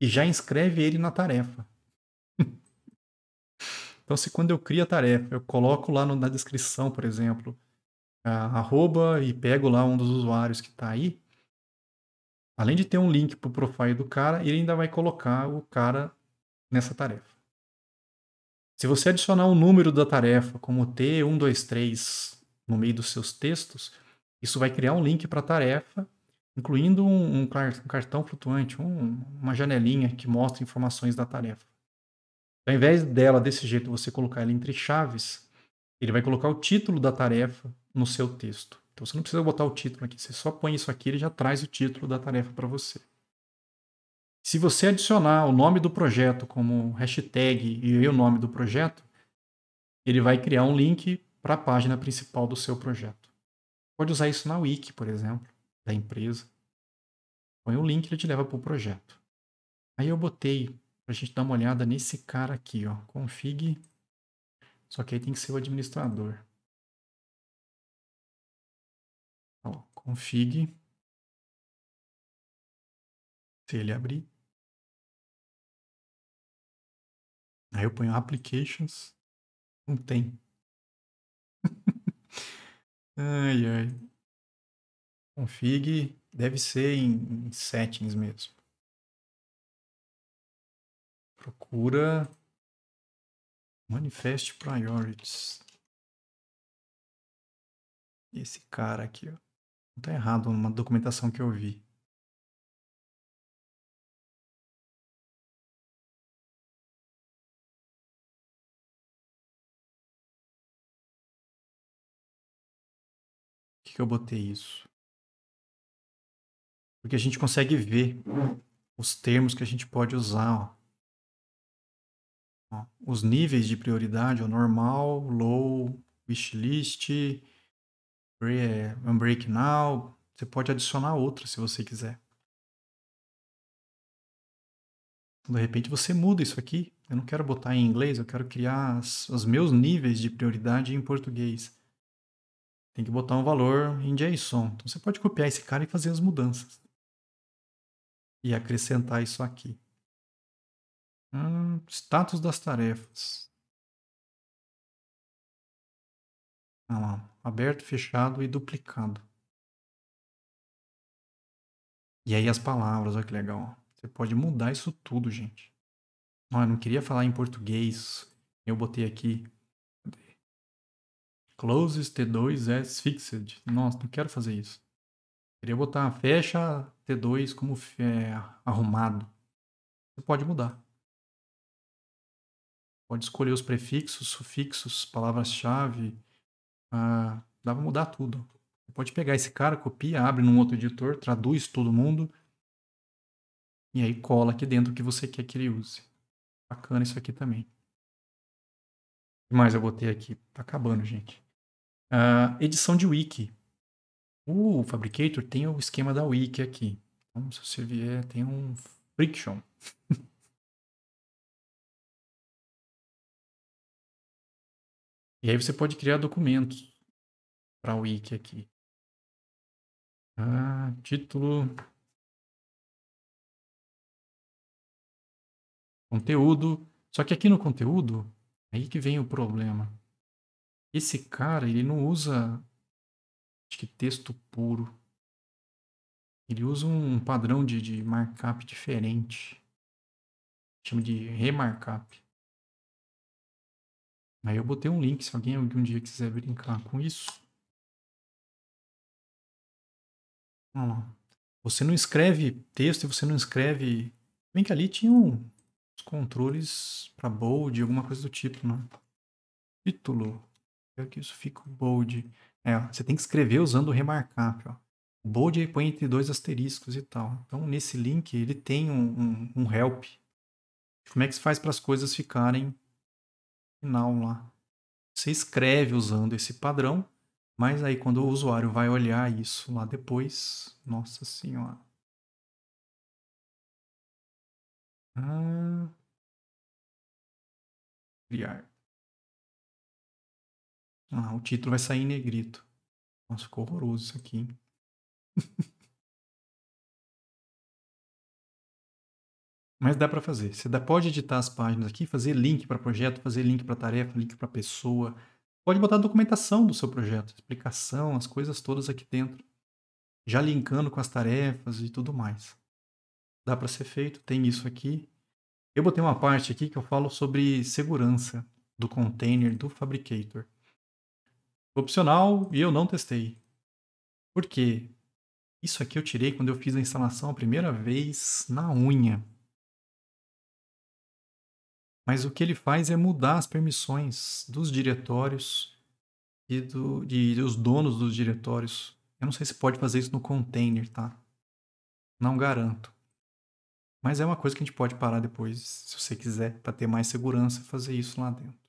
E já inscreve ele na tarefa. então, se quando eu crio a tarefa, eu coloco lá no, na descrição, por exemplo, arroba e pego lá um dos usuários que está aí, além de ter um link para o profile do cara, ele ainda vai colocar o cara nessa tarefa. Se você adicionar um número da tarefa, como T123, no meio dos seus textos, isso vai criar um link para a tarefa, incluindo um, um cartão flutuante, um, uma janelinha que mostra informações da tarefa. Ao invés dela, desse jeito, você colocar ela entre chaves, ele vai colocar o título da tarefa no seu texto. Então você não precisa botar o título aqui, você só põe isso aqui e já traz o título da tarefa para você. Se você adicionar o nome do projeto como hashtag e o nome do projeto, ele vai criar um link para a página principal do seu projeto. Pode usar isso na wiki, por exemplo, da empresa. Põe um link e ele te leva para o projeto. Aí eu botei para a gente dar uma olhada nesse cara aqui, ó, config. Só que aí tem que ser o administrador. config. Se ele abrir. Aí eu ponho applications. Não tem. ai, ai. Config deve ser em, em settings mesmo. Procura manifest priorities. Esse cara aqui, ó. Tá errado numa documentação que eu vi. que eu botei isso? Porque a gente consegue ver os termos que a gente pode usar. Ó. Ó, os níveis de prioridade, o normal, low, wishlist, é Unbreak Now. Você pode adicionar outra se você quiser. De repente você muda isso aqui. Eu não quero botar em inglês, eu quero criar as, os meus níveis de prioridade em português. Tem que botar um valor em JSON. Então você pode copiar esse cara e fazer as mudanças. E acrescentar isso aqui. Hum, status das tarefas. Ah lá aberto, fechado e duplicado. E aí as palavras, olha que legal. Você pode mudar isso tudo, gente. Não, eu não queria falar em português. Eu botei aqui. Closes T2 as é fixed. Nossa, não quero fazer isso. Queria botar fecha T2 como é, arrumado. Você pode mudar. Pode escolher os prefixos, sufixos, palavras-chave, ah, dá pra mudar tudo. Você pode pegar esse cara, copia, abre num outro editor, traduz todo mundo. E aí cola aqui dentro o que você quer que ele use. Bacana isso aqui também. O que mais eu botei aqui? Tá acabando, gente. Ah, edição de wiki. Uh, o Fabricator tem o esquema da wiki aqui. Então, se você vier, é, tem um friction. E aí você pode criar documentos para a wiki aqui. Ah, título. Conteúdo. Só que aqui no conteúdo, é aí que vem o problema. Esse cara, ele não usa acho que texto puro. Ele usa um padrão de, de markup diferente. Chama de remarkup. Aí eu botei um link, se alguém um dia quiser brincar com isso. Olha lá. Você não escreve texto e você não escreve. Bem que ali tinha uns os controles para bold, alguma coisa do tipo, né? Título. Quero que isso fique bold. É, ó, você tem que escrever usando o remarcar. Ó. O bold aí põe entre dois asteriscos e tal. Então, nesse link, ele tem um, um, um help. Como é que se faz para as coisas ficarem final lá. Você escreve usando esse padrão, mas aí quando o usuário vai olhar isso lá depois, nossa senhora. Ah. Criar. Ah, o título vai sair em negrito. Nossa, ficou horroroso isso aqui, hein? Mas dá para fazer. Você dá, pode editar as páginas aqui, fazer link para projeto, fazer link para tarefa, link para pessoa. Pode botar a documentação do seu projeto, explicação, as coisas todas aqui dentro. Já linkando com as tarefas e tudo mais. Dá para ser feito, tem isso aqui. Eu botei uma parte aqui que eu falo sobre segurança do container do Fabricator. Opcional e eu não testei. Por quê? Isso aqui eu tirei quando eu fiz a instalação a primeira vez na unha. Mas o que ele faz é mudar as permissões dos diretórios e, do, e dos donos dos diretórios. Eu não sei se pode fazer isso no container, tá? Não garanto. Mas é uma coisa que a gente pode parar depois, se você quiser, para ter mais segurança, fazer isso lá dentro.